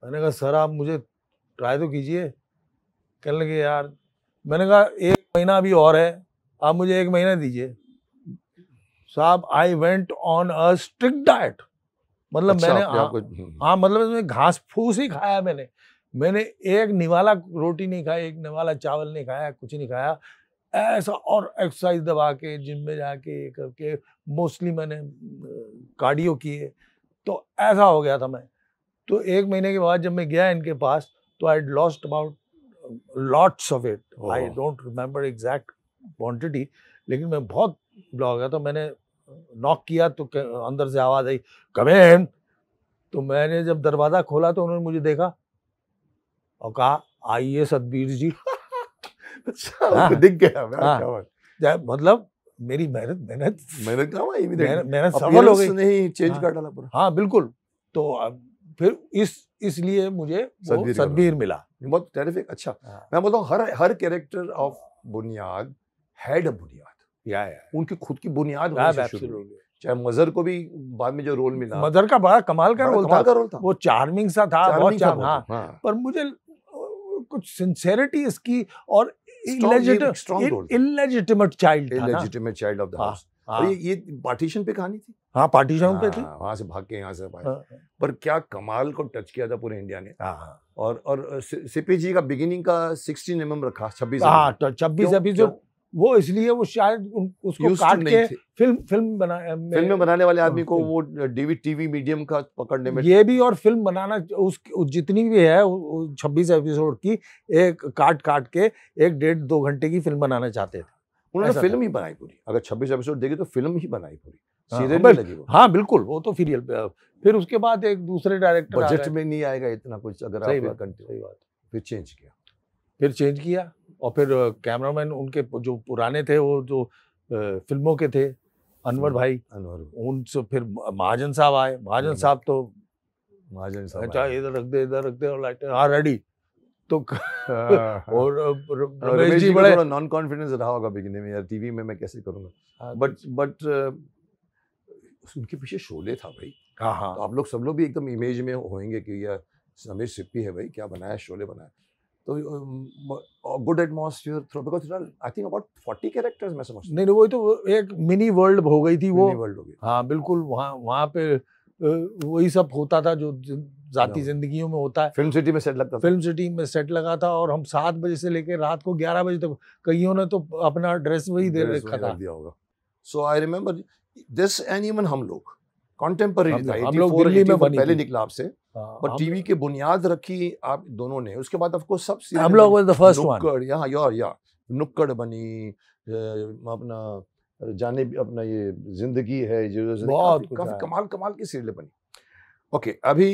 [SPEAKER 1] मैंने कहा सर आप मुझे ट्राई तो कीजिए कह लगे यार मैंने कहा एक महीना अभी और है आप मुझे एक महीना दीजिए साहब I went on a strict diet मतलब अच्छा, मैंने हम्म, हम्म। हाँ मतलब इसमें घास फूस ही खाया मैंने मैंने एक निवाला रोटी नहीं खाई एक निवाला चावल नहीं खाया कुछ नहीं खाया ऐसा और एक्सरसाइज दबा के जिम में जाके करके मोस्टली मैंने कार्डियो किए तो ऐसा हो गया था मैं तो एक महीने के बाद जब मैं गया इनके पास तो I lost about lots of it I don't remember exact quantity लेकिन मैं बहुत ब्लॉग गया तो मैंने नॉक किया तो अंदर से आवाज़ आई कमेन तो मैंने जब दरवाज़ा खोला तो उन्होंने मुझे देखा और कहा आइए सतबीर जी अच्छा, हाँ। दिख गया हाँ, मतलब मेरी मेहनत मेहनत मेहनत मेहनत मेहनत सफल हो गई नहीं चेंज हाँ। कर डाला पूरा हाँ बिल्कुल तो फिर इस इसलिए मुझे सदबीर,
[SPEAKER 2] मिला बहुत टेरिफिक अच्छा हाँ। मैं बोलता हूँ हर हर character of Buniyaad had
[SPEAKER 1] Buniyaad या, या, उनकी खुद की बुनियाद
[SPEAKER 2] चाहे मजर को भी बाद में जो रोल
[SPEAKER 1] मिला मदर का बड़ा कमाल का रोल था, वो चार्मिंग सा था बहुत हाँ। हाँ। पर मुझे कुछ सिंसेरिटी इसकी और illegitimate child illegitimate
[SPEAKER 2] child of the house ये
[SPEAKER 1] ये पार्टीशन पे कहानी थी
[SPEAKER 2] हाँ पार्टीशन पे हाँ, थी से भाग के यहाँ से पर क्या कमाल को टच किया था पूरे इंडिया ने और और जी का बिगिनिंग का 16 mm रखा 26 26 छब्बीस mm। तो वो इसलिए वो शायद उसको काट के फिल्म फिल्म बना फिल्म में बनाने वाले आदमी को हाँ, वो डीवी टीवी मीडियम का पकड़ने में ये
[SPEAKER 1] भी और फिल्म बनाना उस जितनी भी है छब्बीस एपिसोड की एक काट काट के एक डेढ़ दो घंटे की फिल्म बनाना चाहते थे उन्होंने फिल्म ही बनाई पूरी
[SPEAKER 2] अगर छब्बीस एपिसोड देखे तो फिल्म ही बनाई पूरी हाँ, सीरियल में हाँ, लगी वो
[SPEAKER 1] हाँ बिल्कुल वो तो फिर फिर उसके बाद एक दूसरे डायरेक्टर बजट में नहीं आएगा इतना कुछ अगर सही सही बात फिर चेंज किया फिर चेंज किया और फिर कैमरामैन उनके जो पुराने थे वो जो फिल्मों के थे अनवर हम्म। भाई अनवर उनसे फिर महाजन साहब आए महाजन हम्म। साहब तो महाजन साहब अच्छा इधर रख दे इधर रख दे और लाइट हाँ रेडी तो हाँ। और हाँ, रमेश जी बड़े नॉन कॉन्फिडेंस रहा होगा बिगिनिंग में यार
[SPEAKER 2] टीवी में मैं कैसे करूँगा बट हाँ, बट उनके पीछे शोले था भाई हाँ हाँ तो आप लोग सब लोग भी एकदम इमेज में होंगे कि यार रमेश सिप्पी है भाई क्या बनाया शोले बनाया तो good atmosphere through because I think about forty characters
[SPEAKER 1] में समझ नहीं वही तो एक मिनी वर्ल्ड हो गई थी वो मिनी वर्ल्ड हो गई हाँ बिल्कुल वहाँ वहाँ पे वही सब होता था जो जाती जिंदगियों में होता है फिल्म सिटी में सेट लगता था फिल्म सिटी में सेट लगा था और हम सात बजे से लेकर रात को ग्यारह बजे तक कईयों ने तो अपना ड्रेस वही दे रखा था दिया होगा so I remember this and even Hum Log contemporary
[SPEAKER 2] हम लोग दिल्ली में पहले निकला आपसे हाँ, बट टीवी के बुनियाद रखी आप दोनों ने उसके बाद ऑफ सब हम लोग द तो फर्स्ट वन या या या नुक्कड़ बनी अपना जाने अपना ये जिंदगी है जो बहुत काफी कमाल कमाल की सीरियल बनी ओके अभी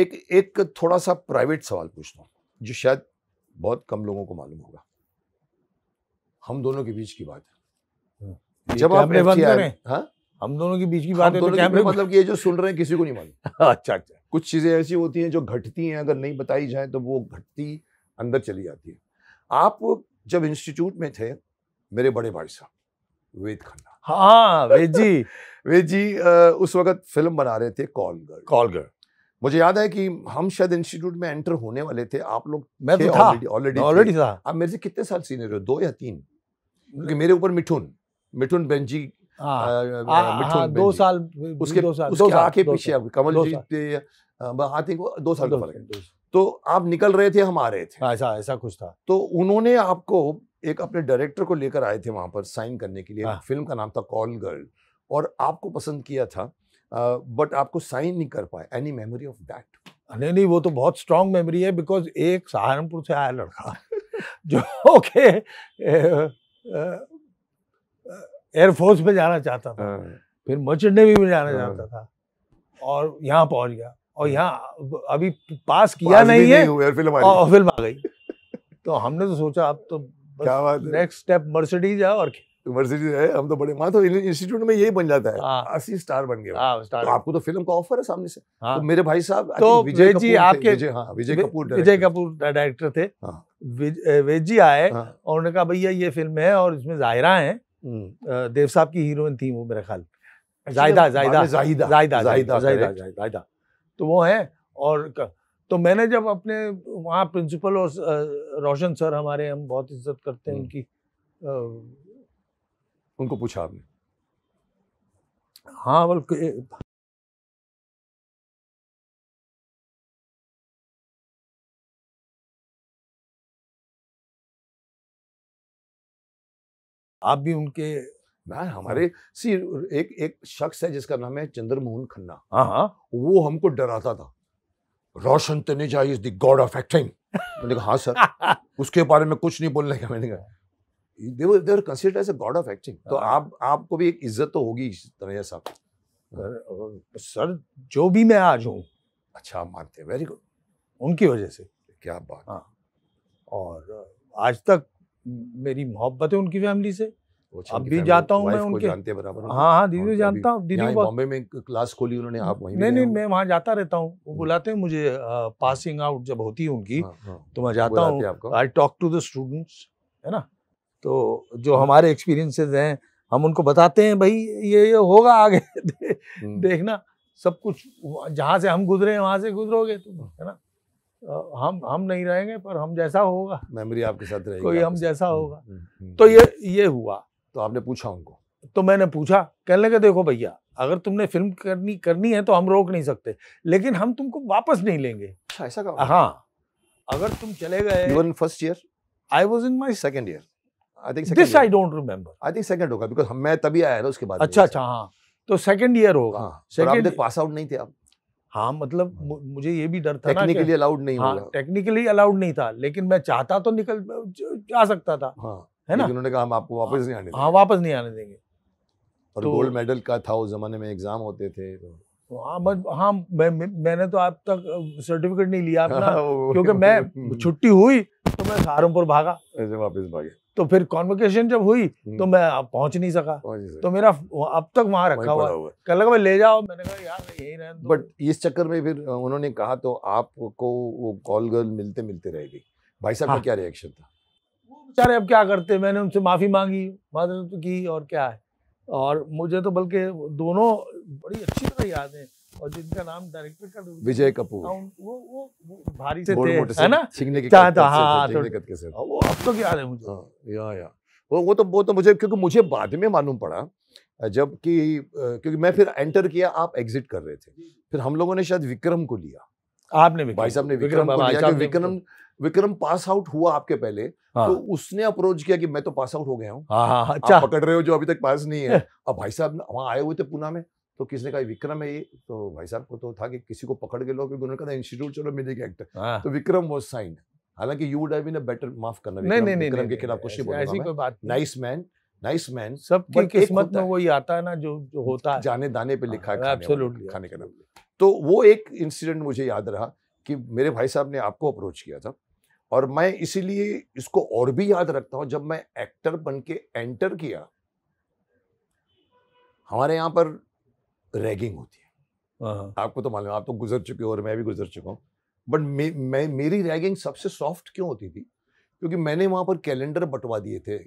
[SPEAKER 2] एक एक थोड़ा सा प्राइवेट सवाल पूछता हूँ जो शायद बहुत कम लोगों को मालूम होगा हम दोनों के बीच की बात है
[SPEAKER 1] हम्म, जब आप एफ टी
[SPEAKER 2] हम दोनों के बीच की बात है तो कैमरे मतलब कि ये जो सुन रहे हैं किसी को नहीं मालूम <laughs> अच्छा अच्छा कुछ चीज़ें ऐसी होती हैं जो घटती हैं अगर नहीं बताई जाए तो वो घटती अंदर चली जाती है आप जब इंस्टीट्यूट में थे मेरे बड़े भाई साहब वेद खन्ना हाँ वेद जी <laughs> वेद जी उस वक्त फिल्म बना रहे थे कॉलगर कॉलगर मुझे याद है कि हम शायद इंस्टीट्यूट में एंटर होने वाले थे आप लोग मैं तो था ऑलरेडी ऑलरेडी था आप मेरे से कितने साल सीनियर हो दो या तीन क्योंकि मेरे ऊपर मिठुन मिठुन बेंजी हाँ, हाँ, दो साल उसके दो साल दो साल पीछे आप कमल जी आई थिंक दो साल का फर्क है तो आप निकल रहे थे हम आ रहे थे
[SPEAKER 1] हाँ, ऐसा ऐसा कुछ था
[SPEAKER 2] तो उन्होंने आपको एक अपने डायरेक्टर को लेकर आए थे वहां पर साइन करने के लिए फिल्म का नाम था कॉल गर्ल और आपको पसंद
[SPEAKER 1] किया था बट आपको साइन नहीं कर पाए एनी मेमोरी ऑफ दैट नहीं नहीं वो तो बहुत स्ट्रांग मेमोरी है बिकॉज एक सहारनपुर से आया लड़का <laughs> जो ओके एयरफोर्स में जाना चाहता था हाँ। फिर मर्चेंट नेवी में जाना हाँ। चाहता था और यहाँ पहुंच गया और हाँ। यहाँ अभी पास किया पास नहीं, नहीं है और फिल्म आ गई तो हमने तो सोचा अब तो क्या बात नेक्स्ट स्टेप मर्सिडीज है और मर्सिडीज तो है हम तो बड़े वहां तो इंस्टीट्यूट में यही बन जाता है अस्सी
[SPEAKER 2] स्टार बन गए तो आपको तो फिल्म का ऑफर है सामने से तो मेरे भाई साहब तो विजय जी आपके विजय कपूर विजय
[SPEAKER 1] कपूर डायरेक्टर थे वेद जी आए और उन्होंने कहा भैया ये फिल्म है और इसमें जायरा है हम्म, देव साहब की हीरोइन थी वो मेरा ख्याल तो वो है और तो मैंने जब अपने वहाँ प्रिंसिपल और रोशन सर हमारे हम बहुत इज्जत करते हैं हम्म। उनकी उनको पूछा आपने हाँ बल्कि आप भी उनके ना हाँ। हमारे सी एक एक शख्स है
[SPEAKER 2] जिसका नाम है चंद्रमोहन खन्ना हाँ, हाँ। वो हमको डराता था Roshan Taneja is the god of acting मैंने कहा हाँ सर <laughs> उसके बारे में कुछ नहीं बोलने का मैंने कहा they were they were consider as a god of acting तो हाँ। आप आपको भी एक इज्जत तो होगी तनेजा साहब
[SPEAKER 1] सर, सर जो भी मैं आज हूँ अच्छा आप मानते हैं वेरी गुड उनकी वजह से क्या बात हाँ और आज तक मेरी मोहब्बत है उनकी फैमिली से अब भी जाता हूँ मैं उनके जानते बराबर हाँ हाँ दीदी जानता हूँ दीदी बॉम्बे में क्लास खोली उन्होंने आप वहीं नहीं नहीं मैं वहाँ जाता रहता हूँ वो हम्म। बुलाते हैं मुझे पासिंग आउट जब होती है उनकी हाँ, हाँ। तो मैं जाता हूँ I talk to the students है ना तो जो हमारे एक्सपीरियंसेस हैं हम उनको बताते हैं भाई ये ये होगा आगे <laughs> हम्म। देखना सब कुछ जहाँ से हम गुजरे हैं वहाँ से गुजरोगे तुम हाँ। है ना हम हम नहीं रहेंगे पर हम जैसा होगा मेमोरी आपके साथ रहेगी कोई हम जैसा हम्म, होगा हम्म, हम्म, तो ये ये हुआ तो आपने पूछा उनको तो मैंने पूछा कहने लगे देखो भैया अगर तुमने फिल्म करनी करनी है तो हम रोक नहीं सकते लेकिन हम तुमको वापस नहीं लेंगे अच्छा, ऐसा कहा हाँ अगर तुम चले गए first year I was in my second year
[SPEAKER 2] I think this I don't remember I think होगा बिकॉज मैं तभी आया था उसके बाद अच्छा अच्छा हाँ तो सेकंड ईयर
[SPEAKER 1] होगा हाँ, पास आउट नहीं थे आप हाँ मतलब हाँ। मुझे ये भी डर था टेक्निकली अलाउड नहीं हाँ, टेक्निकली अलाउड नहीं था लेकिन मैं चाहता तो निकल जा सकता था हाँ, है ना उन्होंने कहा हम आपको हाँ, वापस नहीं आने हाँ वापस नहीं आने देंगे और तो, गोल्ड
[SPEAKER 2] मेडल का था उस जमाने में एग्जाम
[SPEAKER 1] होते थे तो हाँ बस हाँ मैं, मैंने तो आप तक सर्टिफिकेट नहीं लिया अपना <laughs> क्योंकि मैं <laughs> छुट्टी हुई तो मैं सहारनपुर भागा ऐसे वापस भागे तो फिर कॉन्वोकेशन जब हुई तो हम्म। मैं पहुंच नहीं सका तो मेरा अब तक वहां रखा हुआ कह कल लगा ले जाओ मैंने कहा यार यही रहे बट इस चक्कर में फिर उन्होंने कहा तो आपको
[SPEAKER 2] वो कॉल गर्ल मिलते मिलते रह गई भाई साहब का हाँ। क्या रिएक्शन था
[SPEAKER 1] वो बेचारे अब क्या करते मैंने उनसे माफ़ी मांगी मदद की और क्या है और मुझे तो बल्कि दोनों बड़ी अच्छी तरह याद है और जिनका नाम डायरेक्टर का विजय कपूर हाँ, वो वो भारी से थे है ना छीनने की हाँ, हाँ, हाँ वो अब तो क्या है
[SPEAKER 2] मुझे या या वो वो तो वो तो मुझे क्योंकि मुझे बाद में मालूम पड़ा जबकि क्योंकि मैं फिर एंटर किया आप एग्जिट कर रहे थे फिर हम लोगों ने शायद विक्रम को लिया आपने विक्रम, भाई साहब ने विक्रम को लिया विक्रम विक्रम पास आउट हुआ आपके पहले हाँ। तो उसने अप्रोच किया कि मैं तो पास आउट हो गया हूँ हाँ, हाँ, अच्छा। पकड़ रहे हो जो अभी तक पास नहीं है <laughs> अब भाई साहब वहाँ आए हुए थे पुणे में तो किसने कहा विक्रम है ये तो भाई साहब को तो था कि किसी को पकड़ के लोग उन्होंने कहा इंस्टीट्यूट चलो मिले एक्टर हाँ। तो विक्रम वॉज साइंड हालांकि you would have been a better माफ करना नहीं नहीं विक्रम के खिलाफ कुछ नहीं बोल ऐसी कोई बात नाइस मैन नाइस मैन सबकी किस्मत में वही आता है ना जो जो होता है जाने दाने पे लिखा है एब्सोल्युटली हाँ, खाने का नाम तो वो एक इंसिडेंट मुझे याद रहा कि मेरे भाई साहब ने आपको अप्रोच किया था और मैं इसीलिए इसको और भी याद रखता हूँ जब मैं एक्टर बन के एंटर किया हमारे यहाँ पर रैगिंग होती है हाँ। आपको तो मालूम आप तो गुजर चुके हो और मैं भी गुजर चुका हूँ बट मे, मैं मेरी रैगिंग सबसे सॉफ्ट क्यों होती थी क्योंकि मैंने वहाँ पर कैलेंडर बटवा दिए थे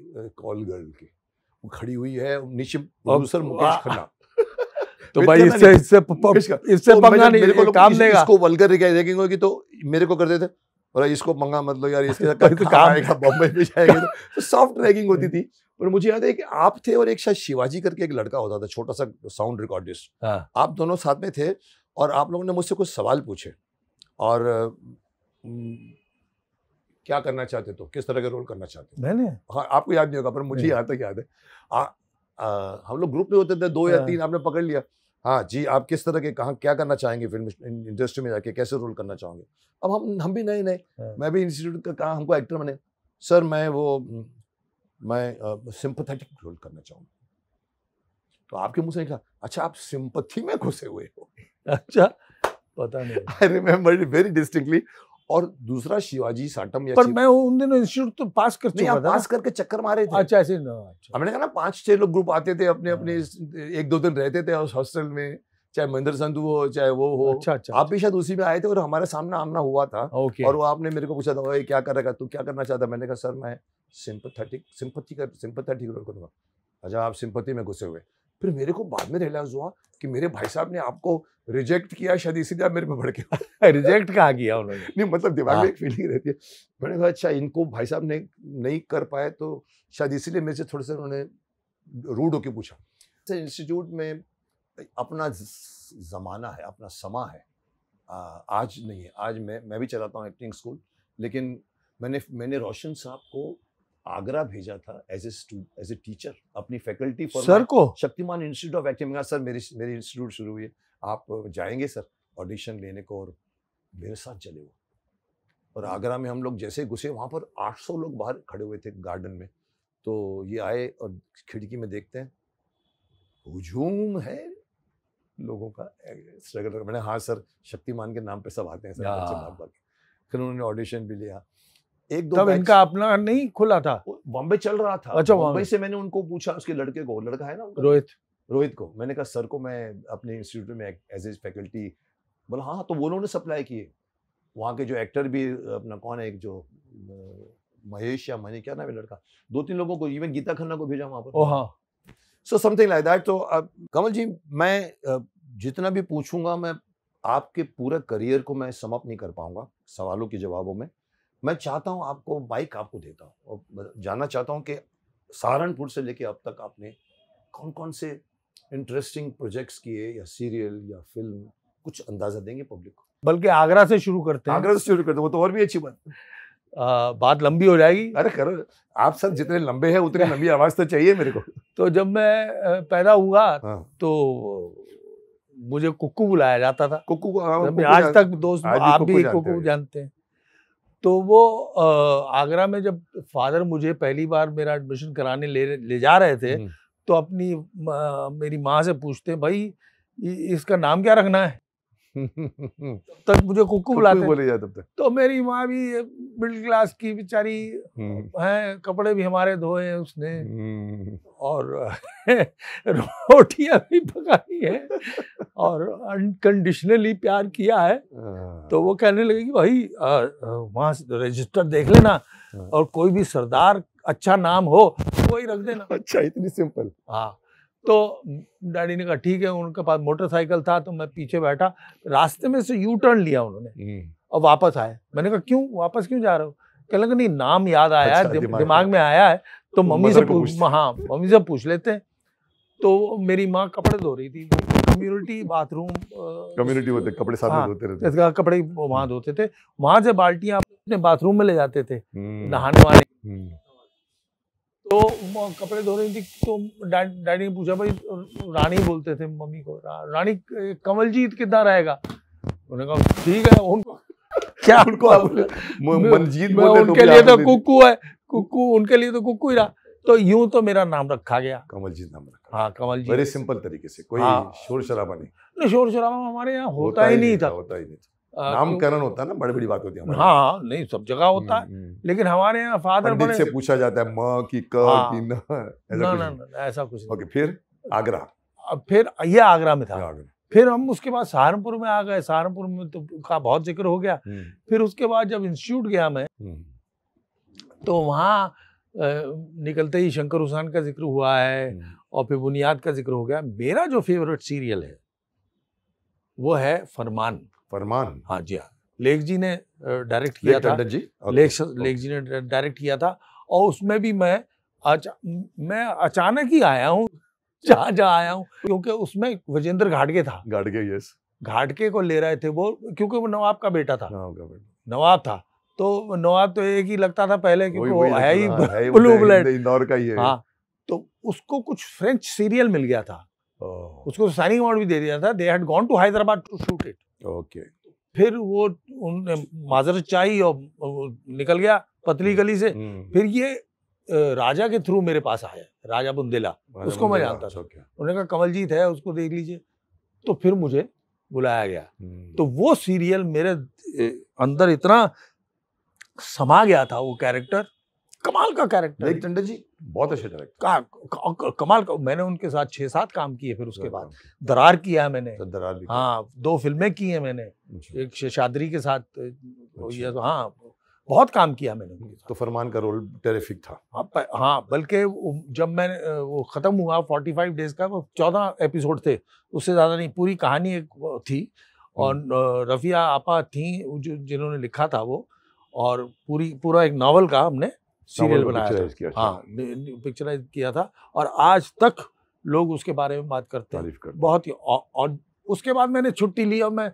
[SPEAKER 2] कॉल गर्ल के वो खड़ी हुई है नीचे प्रोड्यूसर मुकेश खन्ना
[SPEAKER 1] <laughs> तो भाई इससे इससे इससे तो पंगा नहीं काम लेगा इसको
[SPEAKER 2] वल्गर रैगिंग होगी तो मेरे को कर देते बोला इसको मंगा मतलब यार इसके तो काम आएगा बम्बई में जाएगा तो सॉफ्ट <laughs> रैगिंग तो होती थी <laughs> पर मुझे याद है कि आप थे और एक शायद शिवाजी करके एक लड़का होता था छोटा सा साउंड हाँ। रिकॉर्डिस्ट आप दोनों साथ में थे और आप लोगों ने मुझसे कुछ सवाल पूछे और क्या करना चाहते तो किस तरह का रोल करना चाहते मैंने हाँ आपको याद नहीं होगा पर मुझे यहाँ तक याद है आ, आ, हम लोग ग्रुप में होते थे दो या हाँ। तीन आपने पकड़ लिया हाँ जी आप किस तरह के कहाँ क्या करना चाहेंगे फिल्म इंडस्ट्री में जाके कैसे रोल करना चाहोगे अब हम हम भी नए नए हाँ। मैं भी इंस्टीट्यूट का कहा हमको एक्टर बने सर मैं वो मैं सिंपथेटिक रोल करना चाहूँगा तो आपके मुंह से निकला अच्छा आप सिंपथी में घुसे हुए हो <laughs> अच्छा पता नहीं आई रिमेम्बर वेरी डिस्टिंक्टली और दूसरा शिवाजी साटम या पर
[SPEAKER 1] मैं उन दिनों इंस्टीट्यूट तो पास कर चुका था पास करके चक्कर मारे थे अच्छा ऐसे ना अच्छा।
[SPEAKER 2] हमने कहा ना पांच छह लोग ग्रुप आते थे अपने अपने हाँ। एक दो दिन रहते थे उस हॉस्टल में चाहे महेंद्र संधु हो चाहे वो हो अच्छा, अच्छा, आप भी शायद उसी में आए थे और हमारे सामने आमना हुआ था ओके। और वो आपने मेरे को पूछा था क्या कर रहा तू क्या करना चाहता मैंने कहा सर मैं सिंपथेटिक सिंपथी कर सिंपथेटिक रोल करूंगा अच्छा आप सिंपथी में घुसे हुए फिर मेरे को बाद में रियलाइज हुआ कि मेरे भाई साहब ने आपको रिजेक्ट किया शायद इसीलिए मेरे पे के रिजेक्ट कहा किया उन्होंने नहीं मतलब दिमाग में एक फीलिंग हाँ। रहती है मैंने कहा अच्छा इनको भाई साहब ने नहीं कर पाए तो शायद इसीलिए मेरे से थोड़े से उन्होंने रूड होके पूछा सर तो इंस्टीट्यूट में अपना ज़माना है अपना समा है आज नहीं है आज मैं मैं भी चलाता हूँ एक्टिंग स्कूल लेकिन मैंने मैंने रोशन साहब को आगरा भेजा था as a as a teacher अपनी फैकल्टी फॉर सर को Shaktimaan institute of acting sir मेरी मेरी इंस्टीट्यूट शुरू हुई है आप जाएंगे सर ऑडिशन लेने को और मेरे साथ चले वो और हम्म। आगरा में हम लोग जैसे घुसे वहाँ पर 800 लोग बाहर खड़े हुए थे गार्डन में तो ये आए और खिड़की में देखते हैं हुजूम है लोगों का स्ट्रगल मैंने हाँ सर शक्तिमान के नाम पे सब आते हैं सर बच्चे भाग भाग फिर उन्होंने ऑडिशन भी लिया एक दो तब इनका
[SPEAKER 1] अपना नहीं खुला था बॉम्बे चल रहा था अच्छा बॉम्बे से
[SPEAKER 2] मैंने उनको पूछा उसके लड़के को लड़का है ना रोहित रोहित को मैंने कहा सर को मैं अपने इंस्टीट्यूट में एज एज फैकल्टी बोला हाँ तो वो लोगों ने सप्लाई किए वहाँ के जो एक्टर भी अपना कौन है एक जो महेश या मैंने क्या नाम है लड़का दो तीन लोगों को इवन गीता खन्ना को भेजा वहाँ पर ओ हाँ सो समथिंग लाइक दैट तो अब कमल जी मैं जितना भी पूछूंगा मैं आपके पूरा करियर को मैं समाप्त नहीं कर पाऊंगा सवालों के जवाबों में मैं चाहता हूँ आपको बाइक आपको देता हूँ और जानना चाहता हूँ कि सहारनपुर से लेके अब तक आपने कौन कौन से इंटरेस्टिंग प्रोजेक्ट्स किए या सीरियल या फिल्म कुछ अंदाजा देंगे पब्लिक को
[SPEAKER 1] बल्कि आगरा से शुरू करते हैं आगरा से शुरू करते
[SPEAKER 2] हैं वो तो और भी अच्छी बात बात लंबी हो जाएगी अरे करो आप सब जितने लंबे हैं उतनी
[SPEAKER 1] लंबी आवाज़ तो चाहिए मेरे को तो जब मैं पैदा हुआ हाँ। तो मुझे कुक्कू बुलाया जाता था कुक्कू हाँ, आज तक दोस्त आप भी कुक्कू जानते हैं तो वो आगरा में जब फादर मुझे पहली बार मेरा एडमिशन कराने ले ले जा रहे थे तो अपनी मेरी माँ से पूछते भाई इसका नाम क्या रखना है तक मुझे कुकू बुलाते बोले जाए तब तक तो मेरी माँ भी मिडिल क्लास की बेचारी हम्म। है कपड़े भी हमारे धोए हैं उसने हम्म। और <laughs> रोटियां भी पकाई है और अनकंडीशनली प्यार किया है हाँ। तो वो कहने लगे कि भाई वहाँ रजिस्टर देख लेना हाँ। और कोई भी सरदार अच्छा नाम हो वही रख देना अच्छा इतनी सिंपल हाँ तो डैडी ने कहा ठीक है उनके पास मोटरसाइकिल था तो मैं पीछे बैठा रास्ते में से यू टर्न लिया उन्होंने और वापस आए मैंने कहा क्यों वापस क्यों जा रहे हो कह लगे नहीं नाम याद आया अच्छा, दिमाग, दिमाग में आया है तो, तो मम्मी से पूछ हाँ मम्मी से पूछ लेते हैं तो मेरी माँ कपड़े धो रही थी कम्युनिटी बाथरूम कम्युनिटी होते कपड़े साथ हाँ, धोते रहते कपड़े वहाँ हम्म। धोते थे वहां से बाल्टियाँ अपने बाथरूम में ले जाते थे हम्म। नहाने वाले हम्म। तो कपड़े धो रही थी तो डैडी ने पूछा भाई रानी बोलते थे मम्मी को रा, रानी जी कितना रहेगा उन्होंने कहा ठीक है उनको <laughs> क्या उनको मनजीत बोले तो उनके लिए तो कुकू है कुकू उनके लिए तो कुकू ही रहा तो यूं तो मेरा नाम रखा गया कमल जीत नाम रखा हाँ कमलजीत बड़े सिंपल तरीके से कोई हाँ। शोर शराबा नहीं नहीं शोर शराबा हमारे यहाँ होता, ही नहीं
[SPEAKER 2] था होता ही नहीं था नामकरण होता है ना बड़ी बड़ी बात होती है
[SPEAKER 1] हाँ नहीं सब जगह होता है हम्म, हम्म। लेकिन हमारे यहाँ फादर बड़े से पूछा जाता है म की क हाँ, की न <laughs> ऐसा ना, ना, ना, ऐसा कुछ ओके फिर आगरा फिर ये आगरा में था फिर हम उसके बाद सहारनपुर में आ गए सहारनपुर में तो का बहुत जिक्र हो गया हम्म। फिर उसके बाद जब इंस्टीट्यूट गया मैं तो वहाँ निकलते ही शंकर हुसैन का जिक्र हुआ है और फिर बुनियाद का जिक्र हो गया मेरा जो फेवरेट सीरियल है वो है फरमान फरमान हाँ जी हाँ लेख जी ने डायरेक्ट किया था जी लेख लेख जी ने डायरेक्ट किया था और उसमें भी मैं अचा, मैं अचानक ही आया हूँ जहाँ जहाँ आया हूँ क्योंकि उसमें विजेंद्र घाटगे था घाटगे यस घाटके को ले रहे थे वो क्योंकि वो नवाब का बेटा था नवाब का बेटा नवाब था तो नवाब तो एक ही लगता था पहले क्योंकि वो है ही ब्लू ब्लड इंदौर का ही है हाँ तो उसको कुछ फ्रेंच सीरियल मिल गया था उसको साइनिंग तो अवार्ड भी दे दिया था they had gone to Hyderabad to shoot it okay फिर वो उन माजर चाही और निकल गया पतली हम्म, गली से हम्म। फिर ये राजा के थ्रू मेरे पास आया राजा बुंदेला उसको मैं जानता था अच्छा, उन्होंने कहा कमलजीत है उसको देख लीजिए तो फिर मुझे बुलाया गया हम्म। तो वो सीरियल मेरे अंदर इतना समा गया था वो कैरेक्टर कमाल का कैरेक्टर लेक टंडन जी बहुत अच्छे डायरेक्टर कमाल का मैंने उनके साथ छः सात काम किए फिर उसके बाद हाँ। दरार किया मैंने दरार भी हाँ दो फिल्में की हैं मैंने एक शेषादरी के साथ अच्छा। तो, हाँ बहुत काम किया मैंने तो फरमान का रोल टेरिफिक था हाँ, हाँ बल्कि जब मैं वो ख़त्म हुआ फोर्टी फाइव डेज का वो चौदह एपिसोड थे उससे ज़्यादा नहीं पूरी कहानी एक थी हम्म। और रफ़िया आपा थी जो जिन्होंने लिखा था वो और पूरी पूरा एक नावल का हमने सीरियल बनाया था अच्छा। हाँ पिक्चराइज किया था और आज तक लोग उसके बारे में बात करते हैं बहुत ही और उसके बाद मैंने छुट्टी ली और मैं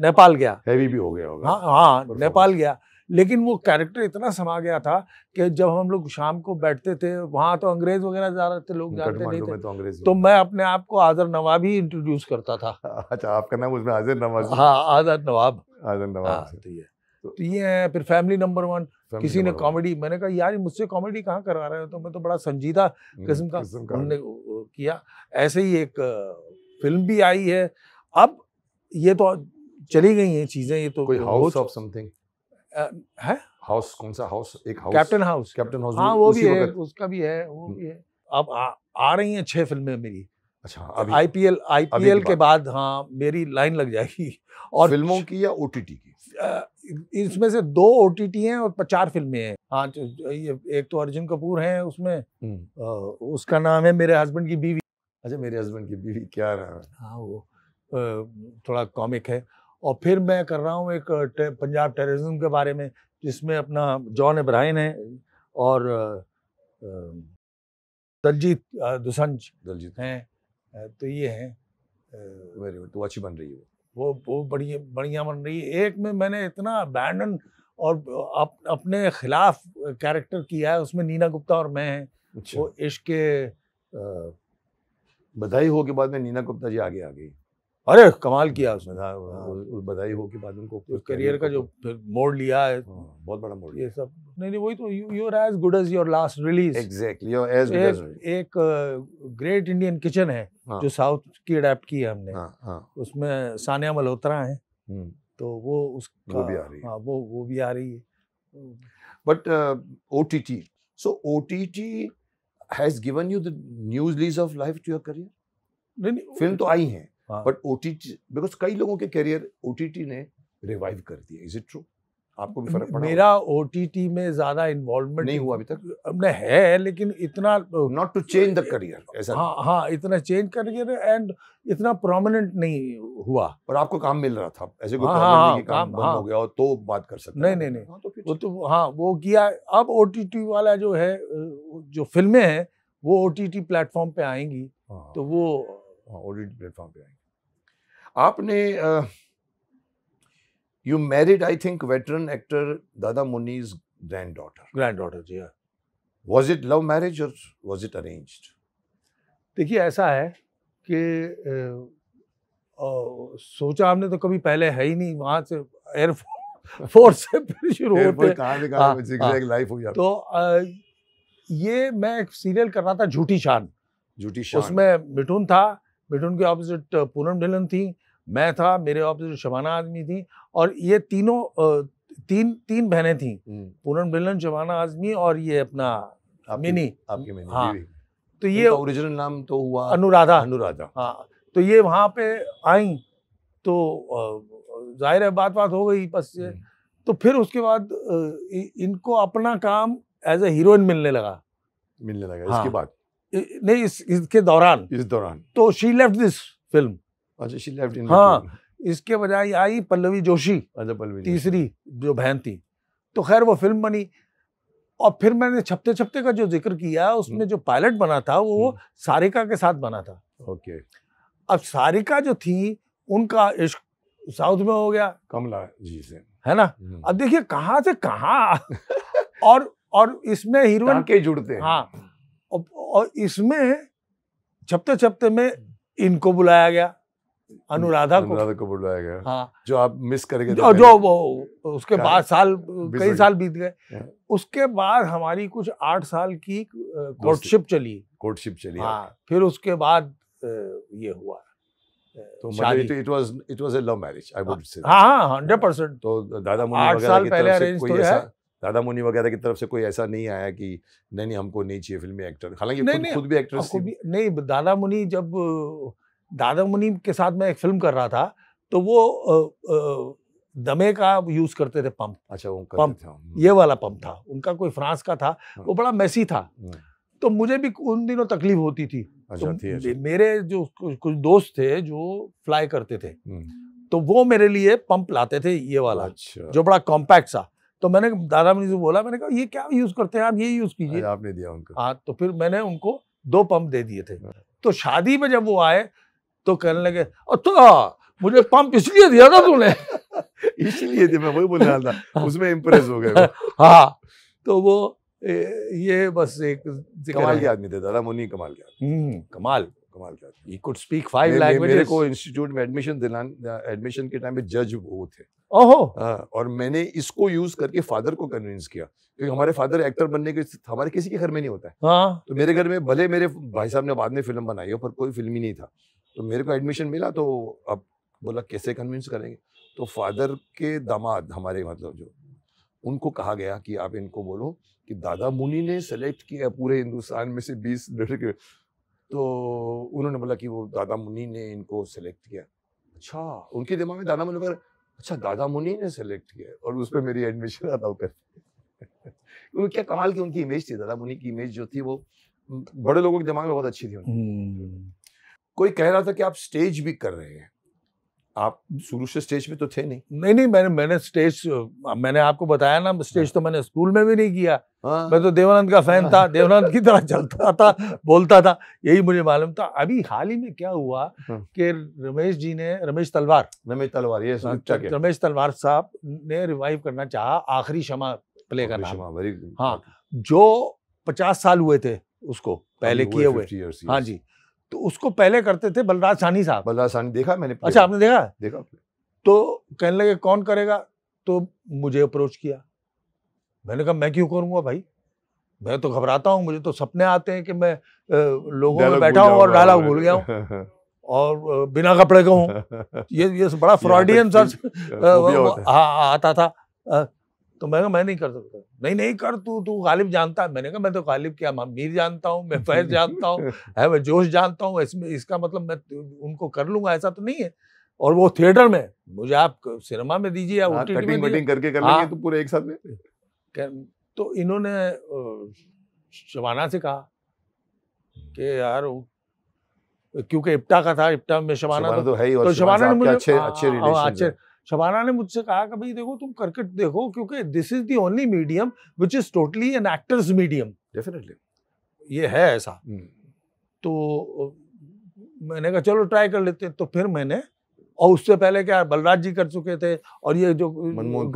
[SPEAKER 1] नेपाल गया हैवी भी हो गया होगा हाँ हाँ नेपाल गया लेकिन वो कैरेक्टर इतना समा गया था कि जब हम लोग शाम को बैठते थे वहाँ तो अंग्रेज वगैरह जा रहे थे लोग जाते नहीं थे तो, तो मैं अपने आप को आजर नवाब ही इंट्रोड्यूस करता था <laughs> अच्छा आपका नाम उसमें आजर नवाब हाँ आजर नवाब आजर नवाब हाँ, अच्छा। तो ये तो, तो ये है फिर फैमिली नंबर वन किसी ने कॉमेडी मैंने कहा यार मुझसे कॉमेडी कहाँ करवा रहे हो तो मैं तो बड़ा संजीदा हम्म, किस्म का हमने किया ऐसे ही एक फिल्म भी आई है अब ये तो चली गई है चीजें ये तो कोई हाउस ऑफ समथिंग
[SPEAKER 2] है हाउस कौन सा हाउस एक house captain house captain house हाँ वो भी है
[SPEAKER 1] उसका भी है वो हम्म। भी है अब आ, आ रही हैं छह फिल्में मेरी अच्छा आईपीएल आईपीएल के बाद हाँ मेरी लाइन लग जाएगी और फिल्मों की या ओटीटी की इसमें से दो ओ टी टी हैं और चार फिल्में हैं हाँ तो एक तो अर्जुन कपूर है उसमें आ, हम्म। उसका नाम है मेरे हस्बैंड की बीवी अच्छा मेरे हस्बैंड की बीवी क्या रहा है हाँ वो थोड़ा कॉमिक है और फिर मैं कर रहा हूँ एक टे, पंजाब टेररिज्म के बारे में जिसमें अपना जॉन इब्राहिम है और दलजीत दुसंज दलजीत हैं तो ये हैं तो अच्छी बन रही है वो वो बढ़िया बढ़िया बन रही है एक में मैंने इतना बैंडन और अप, अपने खिलाफ कैरेक्टर किया है उसमें नीना गुप्ता और मैं हैं
[SPEAKER 2] अच्छा। वो इश्क के बधाई हो के बाद में नीना गुप्ता जी आगे आ गई
[SPEAKER 1] अरे कमाल किया उसने हाँ। बधाई हो कि बाद उनको करियर का जो तो फिर मोड़ लिया है हाँ, बहुत बड़ा मोड़ ये सब नहीं नहीं वही तो you are as good as your last release exactly your as good एक ग्रेट इंडियन किचन है हाँ। जो साउथ की अडेप्ट की है हमने उसमें सानिया मल्होत्रा है हम्म। तो वो उसका वो भी आ रही है वो वो भी आ रही है but
[SPEAKER 2] O T T so OTT has given you the new lease of life to your career
[SPEAKER 1] नहीं फिल्म तो आई है बट
[SPEAKER 2] ओ टी बिकॉज कई लोगों के करियर ओ ने रिवाइव कर दिया इज इट ट्रू
[SPEAKER 1] आपको भी फर्क पड़ा मेरा ओ में ज़्यादा इन्वॉल्वमेंट नहीं हुआ अभी तक अपने है लेकिन इतना not to change the career ऐसा हाँ हाँ इतना चेंज करियर एंड इतना प्रोमिनेंट नहीं हुआ और आपको काम मिल रहा था ऐसे कोई हाँ, हाँ, नहीं काम बंद हाँ, हो गया
[SPEAKER 2] और तो बात कर सकते नहीं
[SPEAKER 1] नहीं नहीं हाँ, तो वो तो हाँ वो किया अब ओ वाला जो है जो फिल्में हैं वो ओ टी टी प्लेटफॉर्म पे आएंगी हाँ। तो वो
[SPEAKER 2] ऑडिट हाँ, प्लेटफॉर्म पे आएंगे आपने you married I think veteran actor Dada Muni's granddaughter granddaughter ji was it love marriage और वॉज इट अरेंज
[SPEAKER 1] देखिए ऐसा है कि सोचा हमने तो कभी पहले है ही नहीं वहाँ से एयरफोर्स से फिर शुरू होते लाइफ हाँ, हाँ। तो आ, ये मैं एक सीरियल कर रहा था झूठी शान झूठी शान उसमें मिठुन था बेटे उनके ऑपोजिट पूनम ढिलन थी मैं था मेरे ऑपोजिट शबाना आजमी थी और ये तीनों तीन तीन बहनें थी हम्म। पूनम ढिलन शबाना आजमी और ये अपना मिनी आपकी मिनी हाँ तो ये ओरिजिनल नाम तो हुआ अनुराधा अनुराधा हाँ तो ये वहाँ पे आई तो जाहिर है बात बात हो गई बस ये हम्म। तो फिर उसके बाद इनको अपना काम एज ए हीरोइन मिलने लगा
[SPEAKER 2] मिलने लगा हाँ, इसके
[SPEAKER 1] बाद नहीं इस इसके दौरान इस दौरान तो शी लेफ्ट दिस फिल्म अच्छा शी लेफ्ट इन हाँ इसके बजाय आई पल्लवी जोशी अच्छा पल्लवी तीसरी जो बहन थी तो खैर वो फिल्म बनी और फिर मैंने छपते छपते का जो जिक्र किया उसमें हम्म। जो पायलट बना था वो हम्म। सारिका के साथ बना था ओके अब सारिका जो थी उनका इश्क साउथ में हो गया कमला जी से है ना हम्म। अब देखिए कहाँ से कहाँ <laughs> और और इसमें हीरोइन के जुड़ते हैं हाँ और इसमें छपते छपते में हम्म। इनको बुलाया गया अनुराधा को अनुराधा
[SPEAKER 2] को बुलाया गया हाँ जो आप मिस करके तो जो, जो
[SPEAKER 1] वो उसके बाद साल कई साल बीत गए हाँ। उसके बाद हमारी कुछ आठ साल की कोर्टशिप चली कोर्टशिप चली हाँ फिर उसके बाद ये हुआ तो मतलब
[SPEAKER 2] it was it was a love marriage I would say हां 100% तो दादा मुनि वगैरह की तरफ से कोई तो ऐसा दादा मुनि वगैरह की तरफ से कोई ऐसा नहीं आया कि नहीं नहीं हमको नहीं चाहिए फिल्मी
[SPEAKER 1] एक्टर हालांकि खुद, नहीं, खुद भी एक्टर नहीं दादा मुनि जब दादा मुनि के साथ मैं एक फिल्म कर रहा था तो वो दमे का यूज करते थे पंप अच्छा वो पंप ये वाला पंप था हम्म। उनका कोई फ्रांस का था हाँ। वो बड़ा मैसी था हम्म। तो मुझे भी उन दिनों तकलीफ होती थी अच्छा, तो थी, अच्छा। मेरे जो कुछ दोस्त थे जो फ्लाई करते थे हम्म। तो वो मेरे लिए पंप लाते थे ये वाला अच्छा। जो बड़ा कॉम्पैक्ट सा तो मैंने दादा मनी से बोला मैंने कहा ये क्या यूज करते हैं आप ये यूज कीजिए आपने दिया उनको हाँ तो फिर मैंने उनको दो पंप दे दिए थे हाँ। तो शादी में जब वो आए तो कहने लगे और तो हाँ, मुझे पंप इसलिए दिया था तूने <laughs> इसलिए थे मैं वही बोल रहा था हाँ।
[SPEAKER 2] उसमें इम्प्रेस हो गए <laughs> हाँ
[SPEAKER 1] तो वो ये बस एक कमाल के
[SPEAKER 2] आदमी थे दादा मुनी कमाल के हम्म। कमाल कमाल क्या ही कुड स्पीक फाइव लैंग्वेजेस मेरे को इंस्टीट्यूट में एडमिशन दिलान एडमिशन के टाइम पे जज वो थे ओहो हाँ, और मैंने इसको यूज करके फादर को कन्विंस किया क्योंकि हमारे फादर एक्टर बनने के हमारे किसी के घर में नहीं होता है हाँ। तो मेरे घर में भले मेरे भाई साहब ने बाद में फिल्म बनाई हो पर कोई फिल्म ही नहीं था तो मेरे को एडमिशन मिला तो अब बोला कैसे कन्विंस करेंगे तो फादर के दामाद हमारे मतलब जो उनको कहा गया कि आप इनको बोलो कि दादा मुनि ने सेलेक्ट किया पूरे हिंदुस्तान में से बीस लड़के तो उन्होंने बोला कि वो दादा मुनि ने इनको सेलेक्ट किया अच्छा उनके दिमाग में दादा मुनि पर अच्छा दादा मुनि ने सेलेक्ट किया और उस पर मेरी
[SPEAKER 1] एडमिशन अदा कर
[SPEAKER 2] वो क्या कमाल की उनकी इमेज थी दादा मुनि की इमेज जो थी वो बड़े लोगों के दिमाग में बहुत अच्छी थी
[SPEAKER 1] हम्म।
[SPEAKER 2] कोई कह रहा था कि आप स्टेज भी कर रहे हैं
[SPEAKER 1] आप शुरू से स्टेज पे तो थे नहीं नहीं नहीं मैंने मैंने स्टेज मैंने आपको बताया ना स्टेज तो मैंने स्कूल में भी नहीं किया आ? हाँ। मैं तो देवानंद का फैन था देवानंद की तरह चलता था बोलता था यही मुझे मालूम था अभी हाल ही में क्या हुआ हाँ। कि रमेश जी ने रमेश तलवार रमेश तलवार ये अच्छा रमेश तलवार साहब ने रिवाइव करना चाह आखिरी क्षमा प्ले करना हाँ जो पचास साल हुए थे उसको पहले किए हुए हाँ जी तो उसको पहले करते थे बलराज सानी साहब बलराज सानी देखा मैंने अच्छा आपने देखा देखा तो कहने लगे कौन करेगा तो मुझे अप्रोच किया मैंने कहा मैं क्यों करूंगा भाई मैं तो घबराता हूँ मुझे तो सपने आते हैं कि मैं लोगों में बैठा हूँ और डाला भूल गया हूँ और बिना कपड़े का हूँ <laughs> ये ये बड़ा फ्रॉडियन तो सर हाँ, आता था तो मैं मैं नहीं कर सकता नहीं नहीं कर तू तू गालिब जानता है मैंने कहा मैं तो गालिब क्या मीर जानता हूँ मैं फैज जानता हूँ <laughs> है मैं जोश जानता हूँ इसमें इसका मतलब मैं उनको कर लूंगा ऐसा तो नहीं है और वो थिएटर में मुझे आप सिनेमा में दीजिए या हाँ, कटिंग कटिंग करके कर लेंगे हाँ। तो पूरे एक साथ में तो इन्होंने शबाना से कहा कि यार क्योंकि इप्टा का था इप्टा में शबाना तो, तो, है ही और तो शबाना ने मुझे अच्छे हाँ, अच्छे शबाना ने मुझसे कहा कि भाई देखो तुम क्रिकेट देखो क्योंकि this is the only medium which is totally an actor's medium definitely ये है ऐसा हम्म। तो मैंने कहा चलो ट्राई कर लेते हैं तो फिर मैंने और उससे पहले क्या बलराज जी कर चुके थे और ये जो